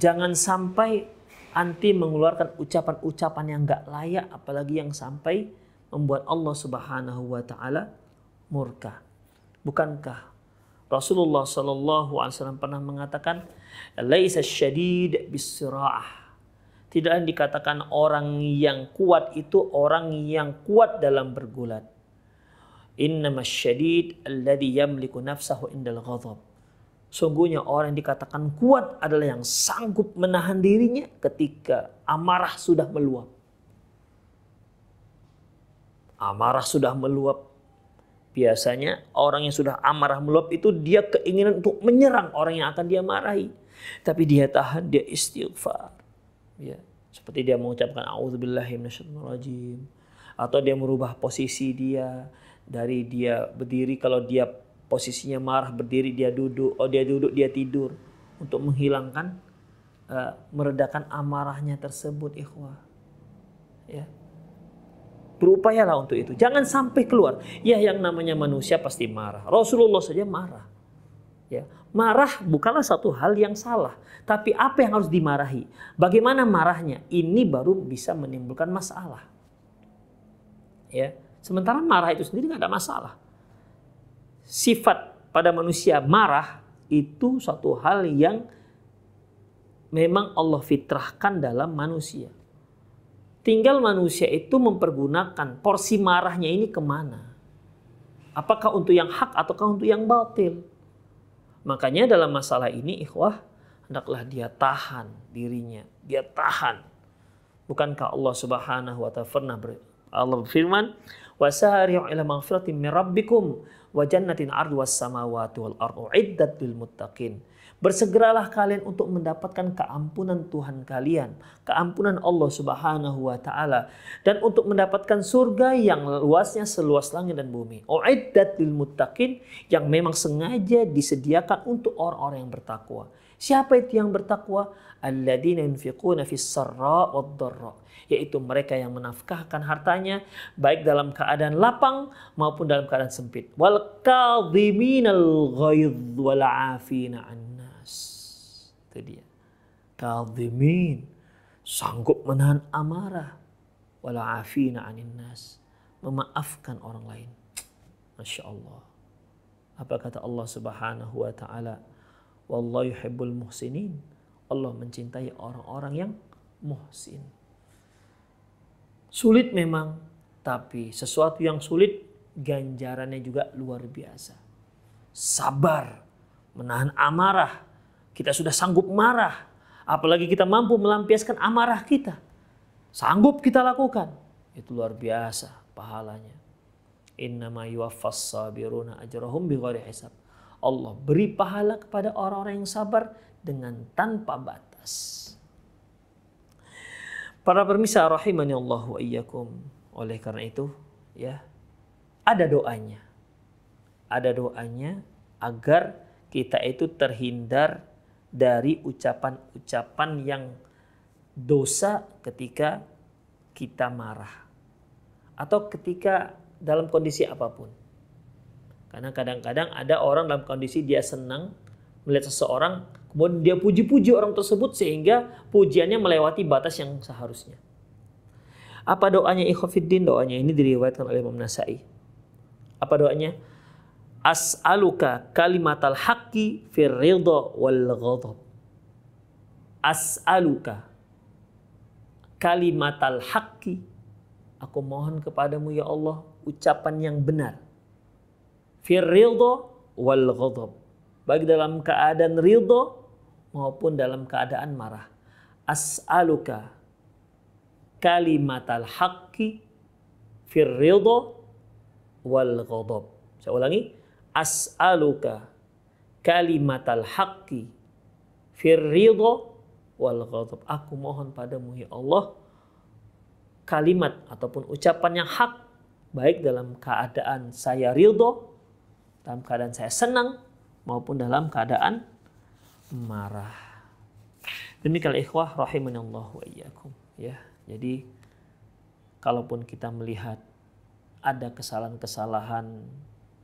jangan sampai anti mengeluarkan ucapan-ucapan yang gak layak apalagi yang sampai membuat Allah Subhanahu wa taala murka. Bukankah Rasulullah Shallallahu alaihi wasallam pernah mengatakan laisa syadid bisra'ah. Tidak dikatakan orang yang kuat itu orang yang kuat dalam bergulat. Innamasyadid alladhi yamliku nafsahu indal ghadab Sungguhnya orang yang dikatakan kuat adalah yang sanggup menahan dirinya ketika amarah sudah meluap. Amarah sudah meluap. Biasanya orang yang sudah amarah meluap itu dia keinginan untuk menyerang orang yang akan dia marahi. Tapi dia tahan, dia istighfar. Ya. Seperti dia mengucapkan rajim Atau dia merubah posisi dia dari dia berdiri kalau dia posisinya marah berdiri dia duduk oh dia duduk dia tidur untuk menghilangkan uh, meredakan amarahnya tersebut ikhwah ya berupayalah untuk itu jangan sampai keluar ya yang namanya manusia pasti marah Rasulullah saja marah ya marah bukanlah satu hal yang salah tapi apa yang harus dimarahi bagaimana marahnya ini baru bisa menimbulkan masalah ya sementara marah itu sendiri nggak ada masalah sifat pada manusia marah itu satu hal yang memang Allah fitrahkan dalam manusia. Tinggal manusia itu mempergunakan porsi marahnya ini kemana. Apakah untuk yang hak ataukah untuk yang batil. Makanya dalam masalah ini ikhwah hendaklah dia tahan dirinya. Dia tahan. Bukankah Allah subhanahu wa ta'ala pernah Allah berfirman, وَسَارِعُ إِلَى مَغْفِرَةٍ مِّنْ wa jannatin ardu was samawati wal ardu iddat lil muttaqin. Bersegeralah kalian untuk mendapatkan keampunan Tuhan kalian, keampunan Allah Subhanahu wa taala dan untuk mendapatkan surga yang luasnya seluas langit dan bumi. Uiddat lil muttaqin yang memang sengaja disediakan untuk orang-orang yang bertakwa. Siapa itu yang bertakwa? Alladzina yunfiquna fis sarra dharra yaitu mereka yang menafkahkan hartanya baik dalam keadaan lapang maupun dalam keadaan sempit. Wal kadhiminal ghaidh wal afina annas. Itu dia. Kadhimin sanggup menahan amarah wal afina nas. Memaafkan orang lain. Masya Allah. Apa kata Allah Subhanahu wa taala? Wallahu yuhibbul muhsinin. Allah mencintai orang-orang yang muhsin. Sulit memang, tapi sesuatu yang sulit ganjarannya juga luar biasa. Sabar, menahan amarah. Kita sudah sanggup marah, apalagi kita mampu melampiaskan amarah kita. Sanggup kita lakukan. Itu luar biasa pahalanya. Innama yuwaffas sabiruna ajrahum bighairi hisab. Allah beri pahala kepada orang-orang yang sabar dengan tanpa batas. Para permisa rahimani Allah wa iyyakum. Oleh karena itu, ya, ada doanya. Ada doanya agar kita itu terhindar dari ucapan-ucapan yang dosa ketika kita marah atau ketika dalam kondisi apapun. Karena kadang-kadang ada orang dalam kondisi dia senang melihat seseorang, kemudian dia puji-puji orang tersebut sehingga pujiannya melewati batas yang seharusnya. Apa doanya Ikhofiddin? Doanya ini diriwayatkan oleh Imam Nasai. Apa doanya? As'aluka kalimatal haqqi fir ridha wal ghadab. As'aluka kalimatal haqqi. Aku mohon kepadamu ya Allah ucapan yang benar firrido wal ghadab. Baik dalam keadaan ridho maupun dalam keadaan marah. As'aluka kalimatal haqqi fir wal ghadab. Saya ulangi, as'aluka kalimatal haqqi fir wal ghadab. Aku mohon padamu ya Allah kalimat ataupun ucapan yang hak baik dalam keadaan saya ridho dalam keadaan saya senang maupun dalam keadaan marah. Demikian ikhwah rahimanallah wa iyyakum ya. Jadi kalaupun kita melihat ada kesalahan-kesalahan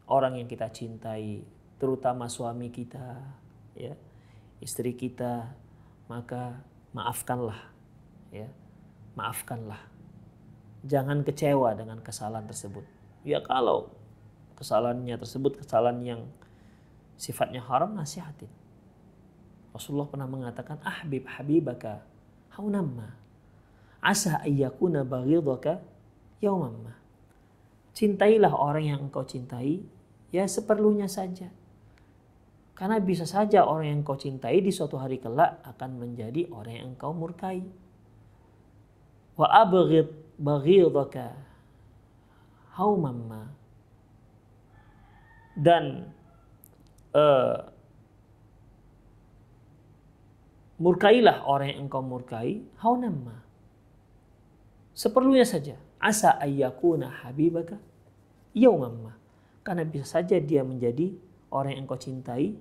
orang yang kita cintai, terutama suami kita, ya, istri kita, maka maafkanlah ya. Maafkanlah. Jangan kecewa dengan kesalahan tersebut. Ya kalau kesalahannya tersebut kesalahan yang sifatnya haram nasihatin. Rasulullah pernah mengatakan ahbib habibaka haunamma asa ayyakuna baghidaka yaumamma. Cintailah orang yang engkau cintai ya seperlunya saja. Karena bisa saja orang yang engkau cintai di suatu hari kelak akan menjadi orang yang engkau murkai. Wa abghid baghidaka haumamma dan uh, murkailah orang yang engkau murkai haunamma seperlunya saja asa ayyakuna habibaka yaumamma karena bisa saja dia menjadi orang yang engkau cintai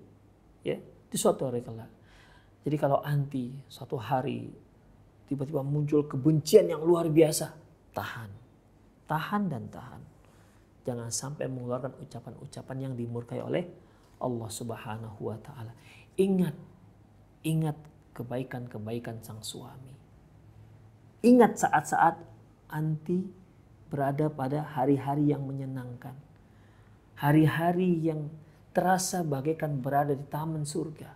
ya di suatu hari kelak jadi kalau anti suatu hari tiba-tiba muncul kebencian yang luar biasa tahan tahan dan tahan jangan sampai mengeluarkan ucapan-ucapan yang dimurkai oleh Allah Subhanahu wa taala. Ingat ingat kebaikan-kebaikan sang suami. Ingat saat-saat anti berada pada hari-hari yang menyenangkan. Hari-hari yang terasa bagaikan berada di taman surga.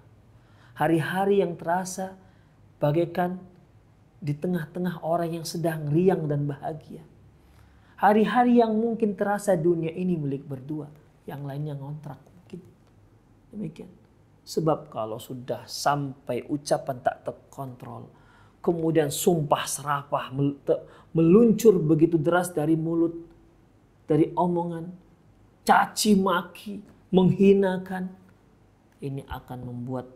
Hari-hari yang terasa bagaikan di tengah-tengah orang yang sedang riang dan bahagia. Hari-hari yang mungkin terasa dunia ini milik berdua, yang lainnya ngontrak mungkin. Demikian. Sebab kalau sudah sampai ucapan tak terkontrol, kemudian sumpah serapah meluncur begitu deras dari mulut, dari omongan, caci maki, menghinakan, ini akan membuat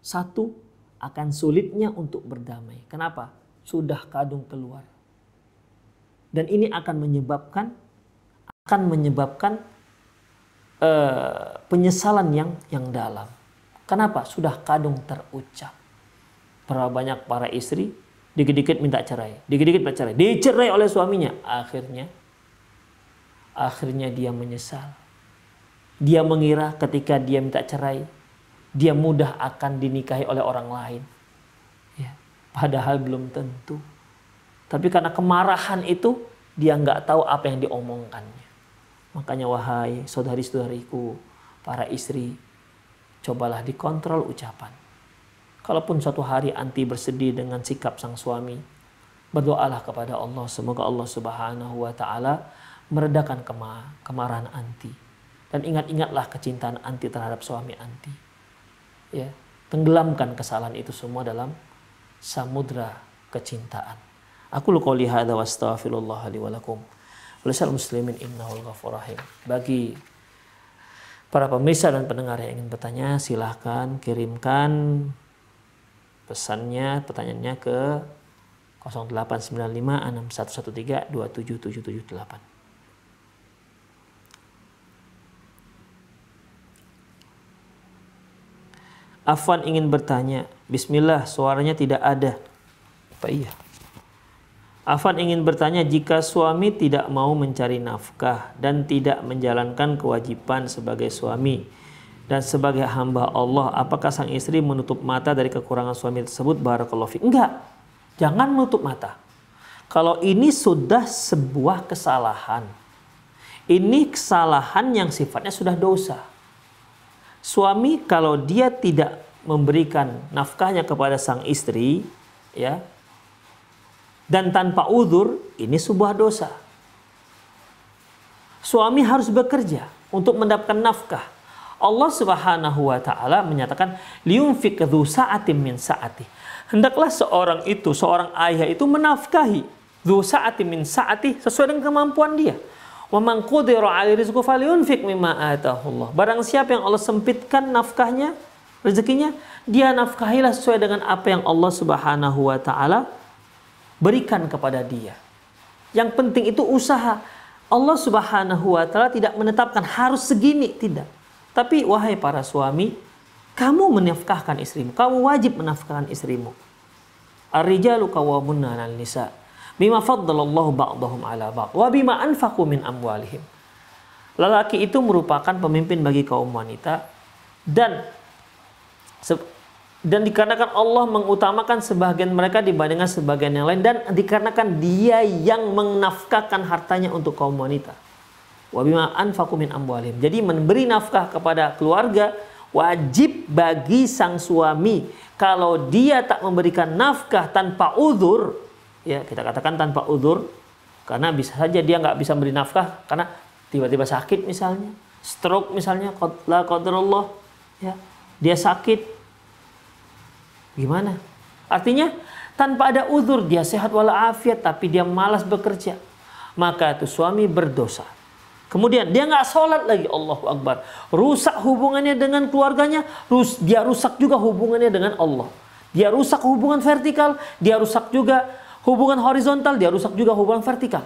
satu akan sulitnya untuk berdamai. Kenapa? Sudah kadung keluar dan ini akan menyebabkan akan menyebabkan uh, penyesalan yang yang dalam. Kenapa? Sudah kadung terucap. para banyak para istri dikit-dikit minta cerai, dikit-dikit minta cerai, dicerai oleh suaminya, akhirnya akhirnya dia menyesal. Dia mengira ketika dia minta cerai, dia mudah akan dinikahi oleh orang lain. Ya, padahal belum tentu. Tapi karena kemarahan itu dia nggak tahu apa yang diomongkannya. Makanya wahai saudari-saudariku, para istri, cobalah dikontrol ucapan. Kalaupun suatu hari anti bersedih dengan sikap sang suami, berdoalah kepada Allah semoga Allah Subhanahu wa taala meredakan kemarahan anti dan ingat-ingatlah kecintaan anti terhadap suami anti. Ya, tenggelamkan kesalahan itu semua dalam samudra kecintaan. Aku lu qouli hadza wa astaghfirullah li wa lakum. muslimin innahul ghafur rahim. Bagi para pemirsa dan pendengar yang ingin bertanya, silahkan kirimkan pesannya, pertanyaannya ke 0895 6113 27778. Afwan ingin bertanya, Bismillah suaranya tidak ada. Apa iya? Afan ingin bertanya jika suami tidak mau mencari nafkah dan tidak menjalankan kewajiban sebagai suami dan sebagai hamba Allah, apakah sang istri menutup mata dari kekurangan suami tersebut? Barakallahu fiik. Enggak. Jangan menutup mata. Kalau ini sudah sebuah kesalahan. Ini kesalahan yang sifatnya sudah dosa. Suami kalau dia tidak memberikan nafkahnya kepada sang istri, ya, dan tanpa uzur ini sebuah dosa. Suami harus bekerja untuk mendapatkan nafkah. Allah Subhanahu wa taala menyatakan liunfik dzu sa'atin min sa'ati. Hendaklah seorang itu, seorang ayah itu menafkahi dzu sa'atin min sa'ati sesuai dengan kemampuan dia. Wa man qudira 'ala rizqi falyunfiq mimma ataahu Allah. Barang siapa yang Allah sempitkan nafkahnya, rezekinya, dia nafkahilah sesuai dengan apa yang Allah Subhanahu wa taala berikan kepada dia. Yang penting itu usaha. Allah Subhanahu wa taala tidak menetapkan harus segini, tidak. Tapi wahai para suami, kamu menafkahkan istrimu, kamu wajib menafkahkan istrimu. Ar-rijalu qawwamuna 'alan nisa bima faddalallahu ba'dahum 'ala ba'd wa bima anfaqu min amwalihim. Lelaki itu merupakan pemimpin bagi kaum wanita dan dan dikarenakan Allah mengutamakan sebagian mereka dibandingkan sebagian yang lain dan dikarenakan dia yang menafkahkan hartanya untuk kaum wanita. Wabima anfakumin amwalim. Jadi memberi nafkah kepada keluarga wajib bagi sang suami. Kalau dia tak memberikan nafkah tanpa uzur, ya kita katakan tanpa uzur, karena bisa saja dia nggak bisa memberi nafkah karena tiba-tiba sakit misalnya, stroke misalnya, la qadarullah, ya dia sakit Gimana? Artinya tanpa ada uzur dia sehat walafiat tapi dia malas bekerja. Maka itu suami berdosa. Kemudian dia nggak sholat lagi Allahu Akbar. Rusak hubungannya dengan keluarganya. Rus, dia rusak juga hubungannya dengan Allah. Dia rusak hubungan vertikal. Dia rusak juga hubungan horizontal. Dia rusak juga hubungan vertikal.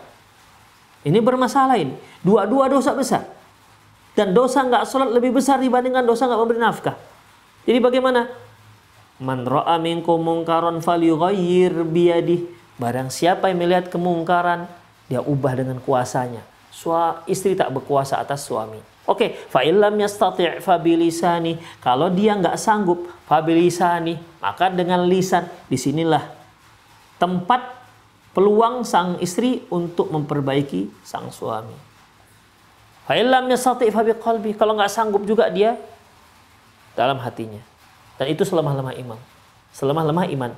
Ini bermasalah ini. Dua-dua dosa besar. Dan dosa nggak sholat lebih besar dibandingkan dosa nggak memberi nafkah. Jadi bagaimana? Man ra'a minkum mungkaron falyughayyir biyadih. Barang siapa yang melihat kemungkaran, dia ubah dengan kuasanya. Sua, istri tak berkuasa atas suami. Oke, okay. illam yastati' fabilisani. Kalau dia nggak sanggup fabilisani, maka dengan lisan. Disinilah tempat peluang sang istri untuk memperbaiki sang suami. illam yastati' fabiqalbi. Kalau nggak sanggup juga dia dalam hatinya. Dan itu selemah-lemah iman. Selemah-lemah iman.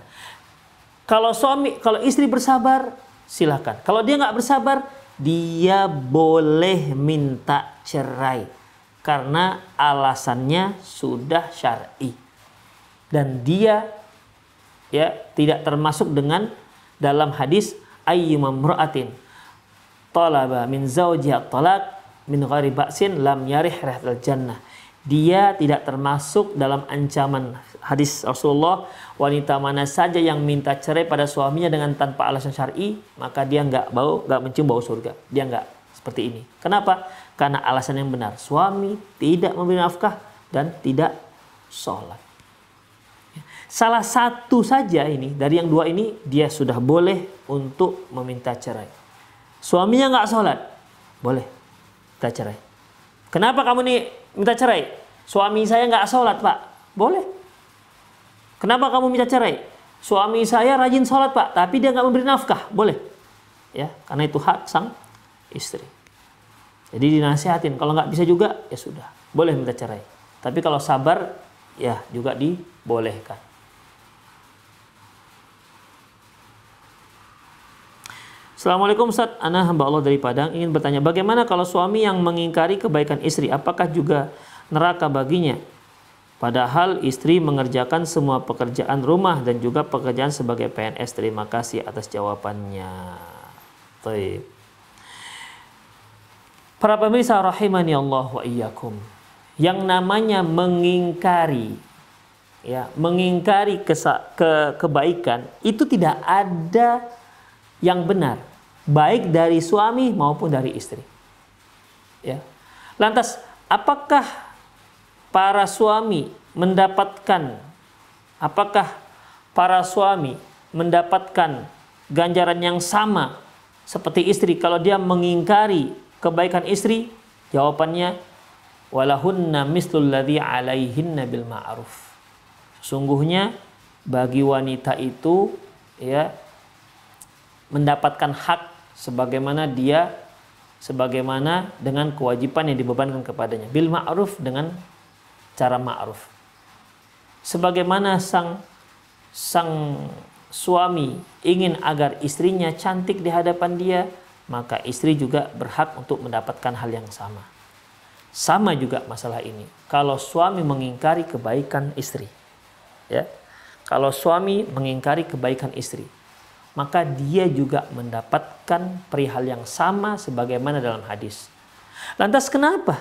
Kalau suami, kalau istri bersabar, silahkan. Kalau dia nggak bersabar, dia boleh minta cerai karena alasannya sudah syar'i dan dia ya tidak termasuk dengan dalam hadis ayyum mar'atin talaba min zawjiha talak min ghairi ba'sin lam yarih jannah dia tidak termasuk dalam ancaman hadis Rasulullah wanita mana saja yang minta cerai pada suaminya dengan tanpa alasan syar'i maka dia nggak bau nggak mencium bau surga dia nggak seperti ini kenapa karena alasan yang benar suami tidak memberi nafkah dan tidak sholat salah satu saja ini dari yang dua ini dia sudah boleh untuk meminta cerai suaminya nggak sholat boleh kita cerai Kenapa kamu nih minta cerai? Suami saya nggak sholat pak. Boleh. Kenapa kamu minta cerai? Suami saya rajin sholat pak, tapi dia nggak memberi nafkah. Boleh. Ya, karena itu hak sang istri. Jadi dinasihatin. Kalau nggak bisa juga, ya sudah. Boleh minta cerai. Tapi kalau sabar, ya juga dibolehkan. Assalamualaikum Ustaz, Ana hamba Allah dari Padang ingin bertanya bagaimana kalau suami yang mengingkari kebaikan istri apakah juga neraka baginya? Padahal istri mengerjakan semua pekerjaan rumah dan juga pekerjaan sebagai PNS. Terima kasih atas jawabannya. Baik. Para pemirsa rahimani Allah wa iyyakum. Yang namanya mengingkari ya, mengingkari kesa, ke, kebaikan itu tidak ada yang benar, baik dari suami maupun dari istri. Ya. Lantas, apakah para suami mendapatkan apakah para suami mendapatkan ganjaran yang sama seperti istri kalau dia mengingkari kebaikan istri? Jawabannya walahunna mislul ladzi alaihinna bil ma'ruf. sungguhnya bagi wanita itu ya mendapatkan hak sebagaimana dia sebagaimana dengan kewajiban yang dibebankan kepadanya bil ma'ruf dengan cara ma'ruf sebagaimana sang sang suami ingin agar istrinya cantik di hadapan dia maka istri juga berhak untuk mendapatkan hal yang sama sama juga masalah ini kalau suami mengingkari kebaikan istri ya kalau suami mengingkari kebaikan istri maka dia juga mendapatkan perihal yang sama sebagaimana dalam hadis. Lantas kenapa?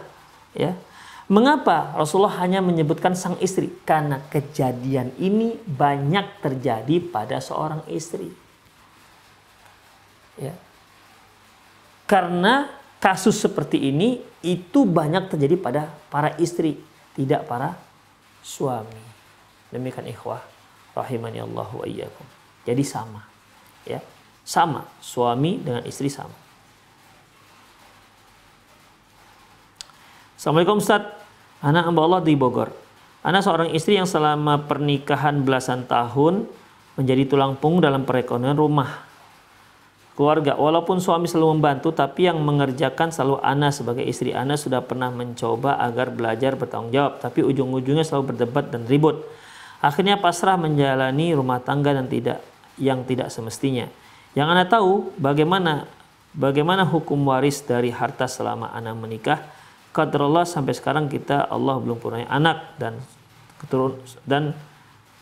Ya. Mengapa Rasulullah hanya menyebutkan sang istri? Karena kejadian ini banyak terjadi pada seorang istri. Ya. Karena kasus seperti ini itu banyak terjadi pada para istri, tidak para suami. Demikian ikhwah rahimani Allah wa iyyakum. Jadi sama ya sama suami dengan istri sama Assalamualaikum Ustaz anak Mbak Allah di Bogor Anak seorang istri yang selama pernikahan belasan tahun menjadi tulang punggung dalam perekonomian rumah keluarga. Walaupun suami selalu membantu, tapi yang mengerjakan selalu Ana sebagai istri. Ana sudah pernah mencoba agar belajar bertanggung jawab, tapi ujung-ujungnya selalu berdebat dan ribut. Akhirnya pasrah menjalani rumah tangga dan tidak yang tidak semestinya. Yang Anda tahu bagaimana bagaimana hukum waris dari harta selama Anda menikah. Allah sampai sekarang kita Allah belum punya anak dan keturun dan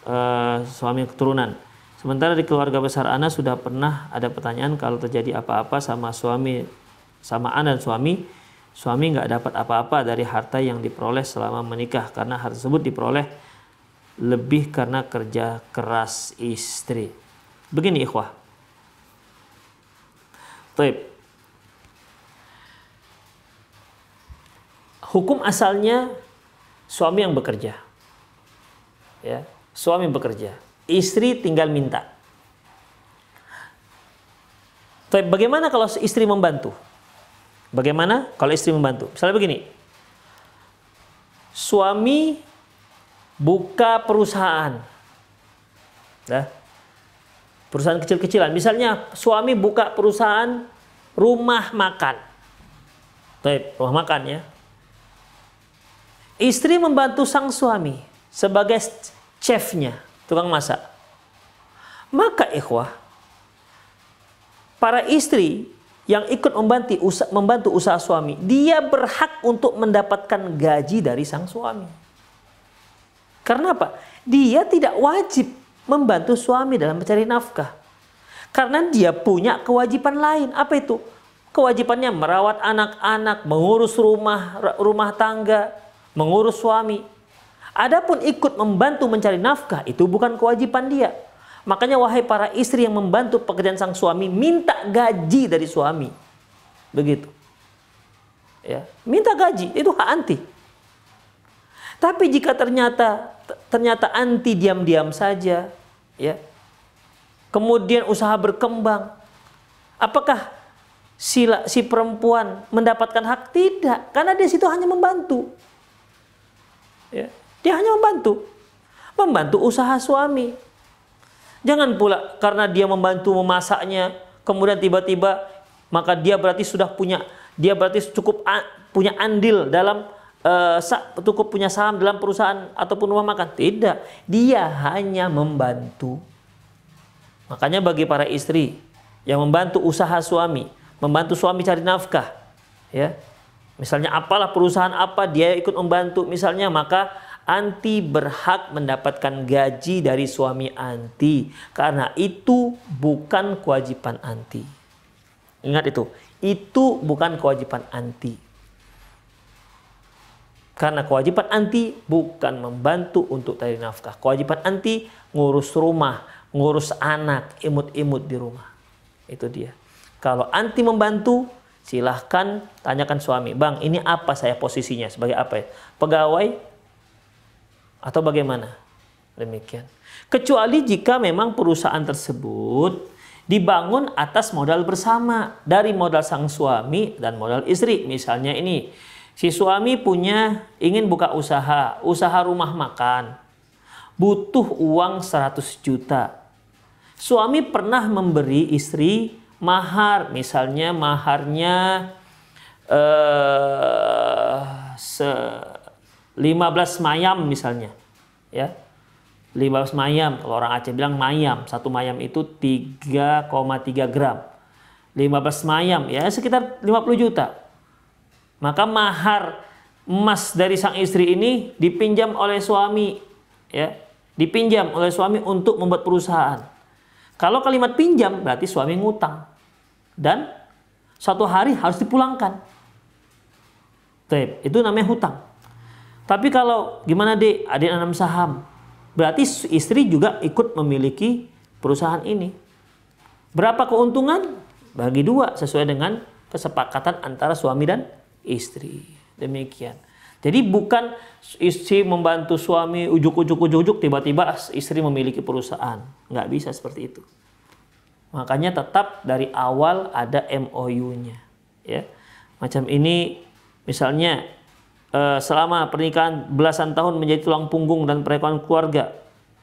e, suami keturunan. Sementara di keluarga besar anda sudah pernah ada pertanyaan kalau terjadi apa-apa sama suami sama anda dan suami, suami nggak dapat apa-apa dari harta yang diperoleh selama menikah karena harta tersebut diperoleh lebih karena kerja keras istri. Begini ikhwah. Taib. Hukum asalnya suami yang bekerja. Ya, suami bekerja, istri tinggal minta. Taib, bagaimana kalau istri membantu? Bagaimana kalau istri membantu? Misalnya begini, suami buka perusahaan, nah, Perusahaan kecil-kecilan. Misalnya suami buka perusahaan rumah makan. Taip, rumah makan ya. Istri membantu sang suami sebagai chefnya, tukang masak. Maka ikhwah, para istri yang ikut membantu usaha, membantu usaha suami, dia berhak untuk mendapatkan gaji dari sang suami. Karena apa? Dia tidak wajib membantu suami dalam mencari nafkah. Karena dia punya kewajiban lain. Apa itu? Kewajibannya merawat anak-anak, mengurus rumah, rumah tangga, mengurus suami. Adapun ikut membantu mencari nafkah itu bukan kewajiban dia. Makanya wahai para istri yang membantu pekerjaan sang suami, minta gaji dari suami. Begitu. Ya, minta gaji itu hak anti. Tapi jika ternyata ternyata anti diam-diam saja, ya. Kemudian usaha berkembang. Apakah si, si perempuan mendapatkan hak? Tidak, karena dia situ hanya membantu. Ya. Dia hanya membantu. Membantu usaha suami. Jangan pula karena dia membantu memasaknya, kemudian tiba-tiba maka dia berarti sudah punya, dia berarti cukup punya andil dalam uh, cukup punya saham dalam perusahaan ataupun rumah makan. Tidak, dia hanya membantu. Makanya bagi para istri yang membantu usaha suami, membantu suami cari nafkah, ya. Misalnya apalah perusahaan apa dia ikut membantu misalnya maka anti berhak mendapatkan gaji dari suami anti karena itu bukan kewajiban anti. Ingat itu, itu bukan kewajiban anti. Karena kewajiban anti bukan membantu untuk cari nafkah. Kewajiban anti ngurus rumah, ngurus anak, imut-imut di rumah. Itu dia. Kalau anti membantu, silahkan tanyakan suami. Bang, ini apa saya posisinya? Sebagai apa ya? Pegawai? Atau bagaimana? Demikian. Kecuali jika memang perusahaan tersebut dibangun atas modal bersama dari modal sang suami dan modal istri. Misalnya ini Si suami punya ingin buka usaha, usaha rumah makan. Butuh uang 100 juta. Suami pernah memberi istri mahar, misalnya maharnya eh se 15 mayam misalnya. Ya. 15 mayam, kalau orang Aceh bilang mayam, satu mayam itu 3,3 gram. 15 mayam ya sekitar 50 juta maka mahar emas dari sang istri ini dipinjam oleh suami ya, dipinjam oleh suami untuk membuat perusahaan. Kalau kalimat pinjam berarti suami ngutang dan satu hari harus dipulangkan. Tep, itu namanya hutang. Tapi kalau gimana dek, adik nanam saham, berarti istri juga ikut memiliki perusahaan ini. Berapa keuntungan? Bagi dua sesuai dengan kesepakatan antara suami dan istri. Demikian. Jadi bukan istri membantu suami ujuk-ujuk-ujuk-ujuk tiba-tiba istri memiliki perusahaan. Nggak bisa seperti itu. Makanya tetap dari awal ada MOU-nya. Ya. Macam ini misalnya eh, selama pernikahan belasan tahun menjadi tulang punggung dan perekonomian keluarga.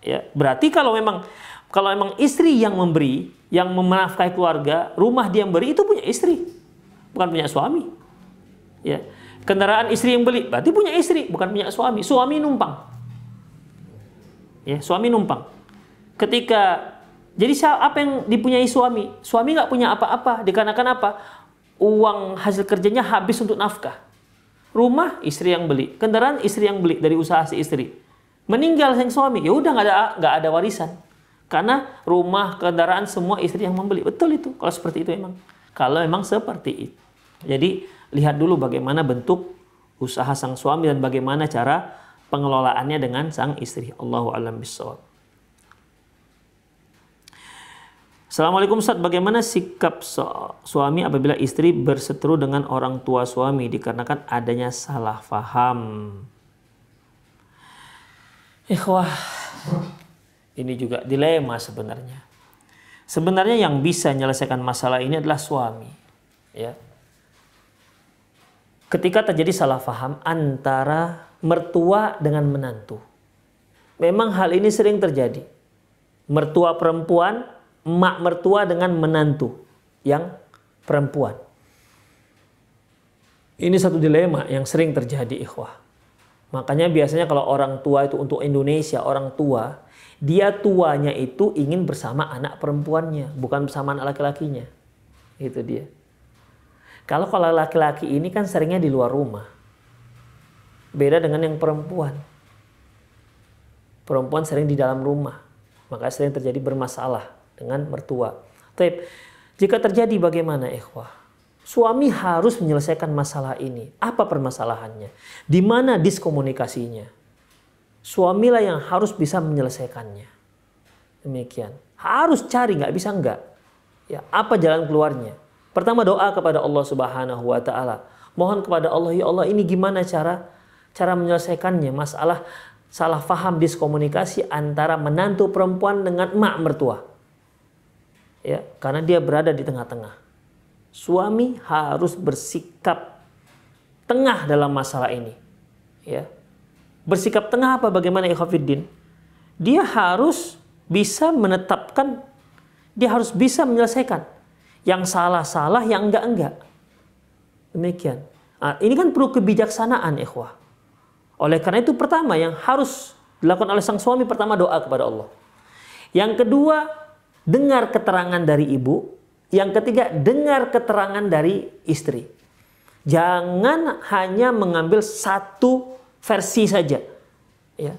Ya, berarti kalau memang kalau memang istri yang memberi, yang menafkahi keluarga, rumah dia yang beri itu punya istri, bukan punya suami. Ya. Kendaraan istri yang beli, berarti punya istri, bukan punya suami. Suami numpang. Ya, suami numpang. Ketika jadi apa yang dipunyai suami? Suami nggak punya apa-apa dikarenakan apa? Uang hasil kerjanya habis untuk nafkah. Rumah istri yang beli, kendaraan istri yang beli dari usaha si istri. Meninggal sang suami, ya udah nggak ada nggak ada warisan. Karena rumah, kendaraan semua istri yang membeli. Betul itu. Kalau seperti itu emang. Kalau memang seperti itu. Jadi lihat dulu bagaimana bentuk usaha sang suami dan bagaimana cara pengelolaannya dengan sang istri. Allahu alam bisawab. Assalamualaikum Ustaz, bagaimana sikap suami apabila istri berseteru dengan orang tua suami dikarenakan adanya salah faham? Ikhwah, ini juga dilema sebenarnya. Sebenarnya yang bisa menyelesaikan masalah ini adalah suami, ya ketika terjadi salah faham antara mertua dengan menantu. Memang hal ini sering terjadi. Mertua perempuan, emak mertua dengan menantu yang perempuan. Ini satu dilema yang sering terjadi ikhwah. Makanya biasanya kalau orang tua itu untuk Indonesia, orang tua, dia tuanya itu ingin bersama anak perempuannya, bukan bersama anak laki-lakinya. Itu dia. Kalau kalau laki-laki ini kan seringnya di luar rumah. Beda dengan yang perempuan. Perempuan sering di dalam rumah. Maka sering terjadi bermasalah dengan mertua. Tapi jika terjadi bagaimana ikhwah? Suami harus menyelesaikan masalah ini. Apa permasalahannya? Di mana diskomunikasinya? Suamilah yang harus bisa menyelesaikannya. Demikian. Harus cari, nggak bisa nggak. Ya, apa jalan keluarnya? Pertama doa kepada Allah Subhanahu wa taala. Mohon kepada Allah, ya Allah ini gimana cara cara menyelesaikannya masalah salah faham diskomunikasi antara menantu perempuan dengan emak mertua. Ya, karena dia berada di tengah-tengah. Suami harus bersikap tengah dalam masalah ini. Ya. Bersikap tengah apa bagaimana Ikhwanuddin? Dia harus bisa menetapkan dia harus bisa menyelesaikan yang salah-salah, yang enggak-enggak. Demikian. Nah, ini kan perlu kebijaksanaan, ikhwah. Oleh karena itu pertama yang harus dilakukan oleh sang suami pertama doa kepada Allah. Yang kedua, dengar keterangan dari ibu. Yang ketiga, dengar keterangan dari istri. Jangan hanya mengambil satu versi saja. Ya.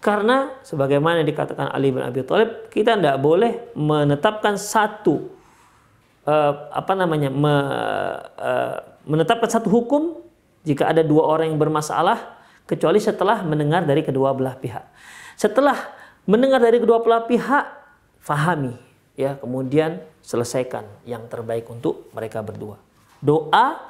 Karena sebagaimana dikatakan Ali bin Abi Thalib, kita tidak boleh menetapkan satu uh, apa namanya me, uh, menetapkan satu hukum jika ada dua orang yang bermasalah kecuali setelah mendengar dari kedua belah pihak. Setelah mendengar dari kedua belah pihak, fahami ya, kemudian selesaikan yang terbaik untuk mereka berdua. Doa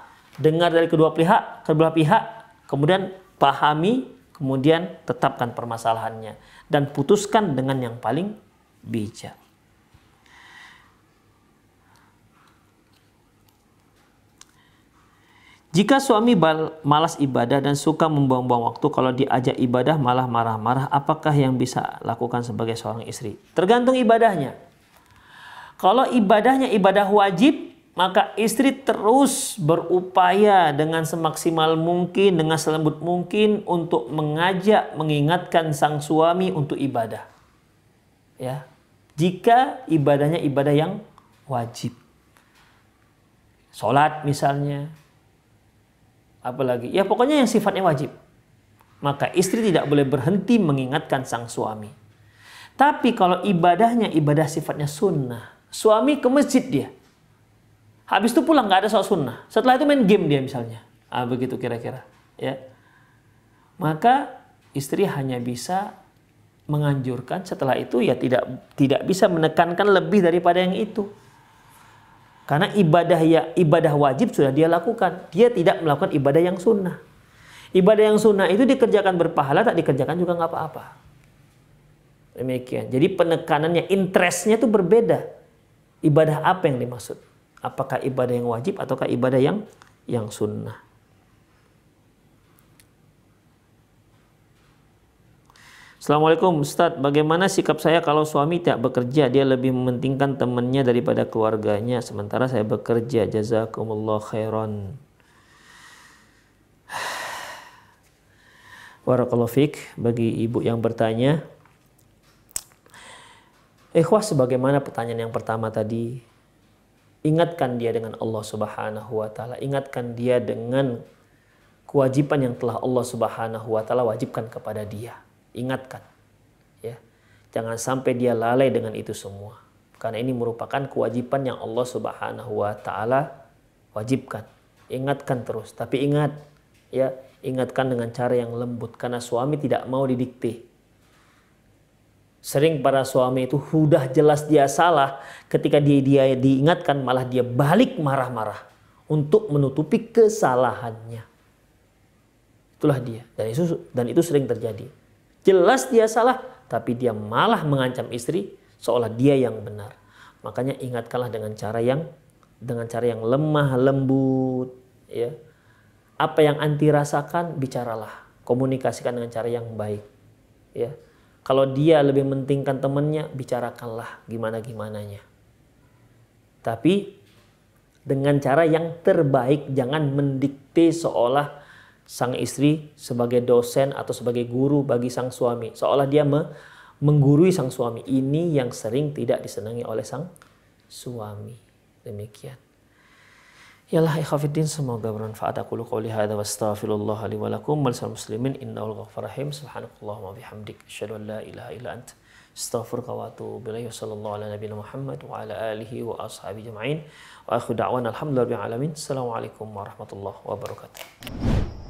dengar dari kedua pihak, kedua pihak, kemudian pahami, kemudian tetapkan permasalahannya dan putuskan dengan yang paling bijak. Jika suami malas ibadah dan suka membuang-buang waktu kalau diajak ibadah malah marah-marah, apakah yang bisa lakukan sebagai seorang istri? Tergantung ibadahnya. Kalau ibadahnya ibadah wajib, maka istri terus berupaya dengan semaksimal mungkin, dengan selembut mungkin untuk mengajak, mengingatkan sang suami untuk ibadah. Ya. Jika ibadahnya ibadah yang wajib. Salat misalnya, apalagi ya pokoknya yang sifatnya wajib. Maka istri tidak boleh berhenti mengingatkan sang suami. Tapi kalau ibadahnya ibadah sifatnya sunnah, suami ke masjid dia. Habis itu pulang nggak ada soal sunnah. Setelah itu main game dia misalnya. Ah, begitu kira-kira. Ya. Maka istri hanya bisa menganjurkan setelah itu ya tidak tidak bisa menekankan lebih daripada yang itu. Karena ibadah ya ibadah wajib sudah dia lakukan. Dia tidak melakukan ibadah yang sunnah. Ibadah yang sunnah itu dikerjakan berpahala, tak dikerjakan juga nggak apa-apa. Demikian. Jadi penekanannya, interestnya itu berbeda. Ibadah apa yang dimaksud? Apakah ibadah yang wajib ataukah ibadah yang yang sunnah? Assalamualaikum Ustadz, bagaimana sikap saya kalau suami tidak bekerja, dia lebih mementingkan temannya daripada keluarganya, sementara saya bekerja, jazakumullah khairan. Warakallahu fiqh bagi ibu yang bertanya. Ikhwah sebagaimana pertanyaan yang pertama tadi, ingatkan dia dengan Allah Subhanahu wa taala, ingatkan dia dengan kewajiban yang telah Allah Subhanahu wa taala wajibkan kepada dia Ingatkan. Ya. Jangan sampai dia lalai dengan itu semua. Karena ini merupakan kewajiban yang Allah Subhanahu wa taala wajibkan. Ingatkan terus, tapi ingat ya, ingatkan dengan cara yang lembut karena suami tidak mau didikte. Sering para suami itu sudah jelas dia salah, ketika dia, dia diingatkan malah dia balik marah-marah untuk menutupi kesalahannya. Itulah dia dan itu dan itu sering terjadi. Jelas dia salah, tapi dia malah mengancam istri seolah dia yang benar. Makanya ingatkanlah dengan cara yang dengan cara yang lemah lembut, ya. Apa yang anti rasakan bicaralah, komunikasikan dengan cara yang baik, ya. Kalau dia lebih mentingkan temannya, bicarakanlah gimana gimananya. Tapi dengan cara yang terbaik, jangan mendikte seolah sang istri sebagai dosen atau sebagai guru bagi sang suami. Seolah dia me menggurui sang suami. Ini yang sering tidak disenangi oleh sang suami. Demikian. Yalah ikhafiddin semoga bermanfaat aku luka qouli hadha wa astaghfirullah li wa lakum wal muslimin inna ghafurur rahim subhanakullah wa bihamdik syadu an la ilaha illa anta astaghfiruka wa atubu ilaihi sallallahu ala nabi muhammad wa ala alihi wa ashabi jama'in wa akhu da'wana alhamdulillahi alamin assalamualaikum warahmatullahi wabarakatuh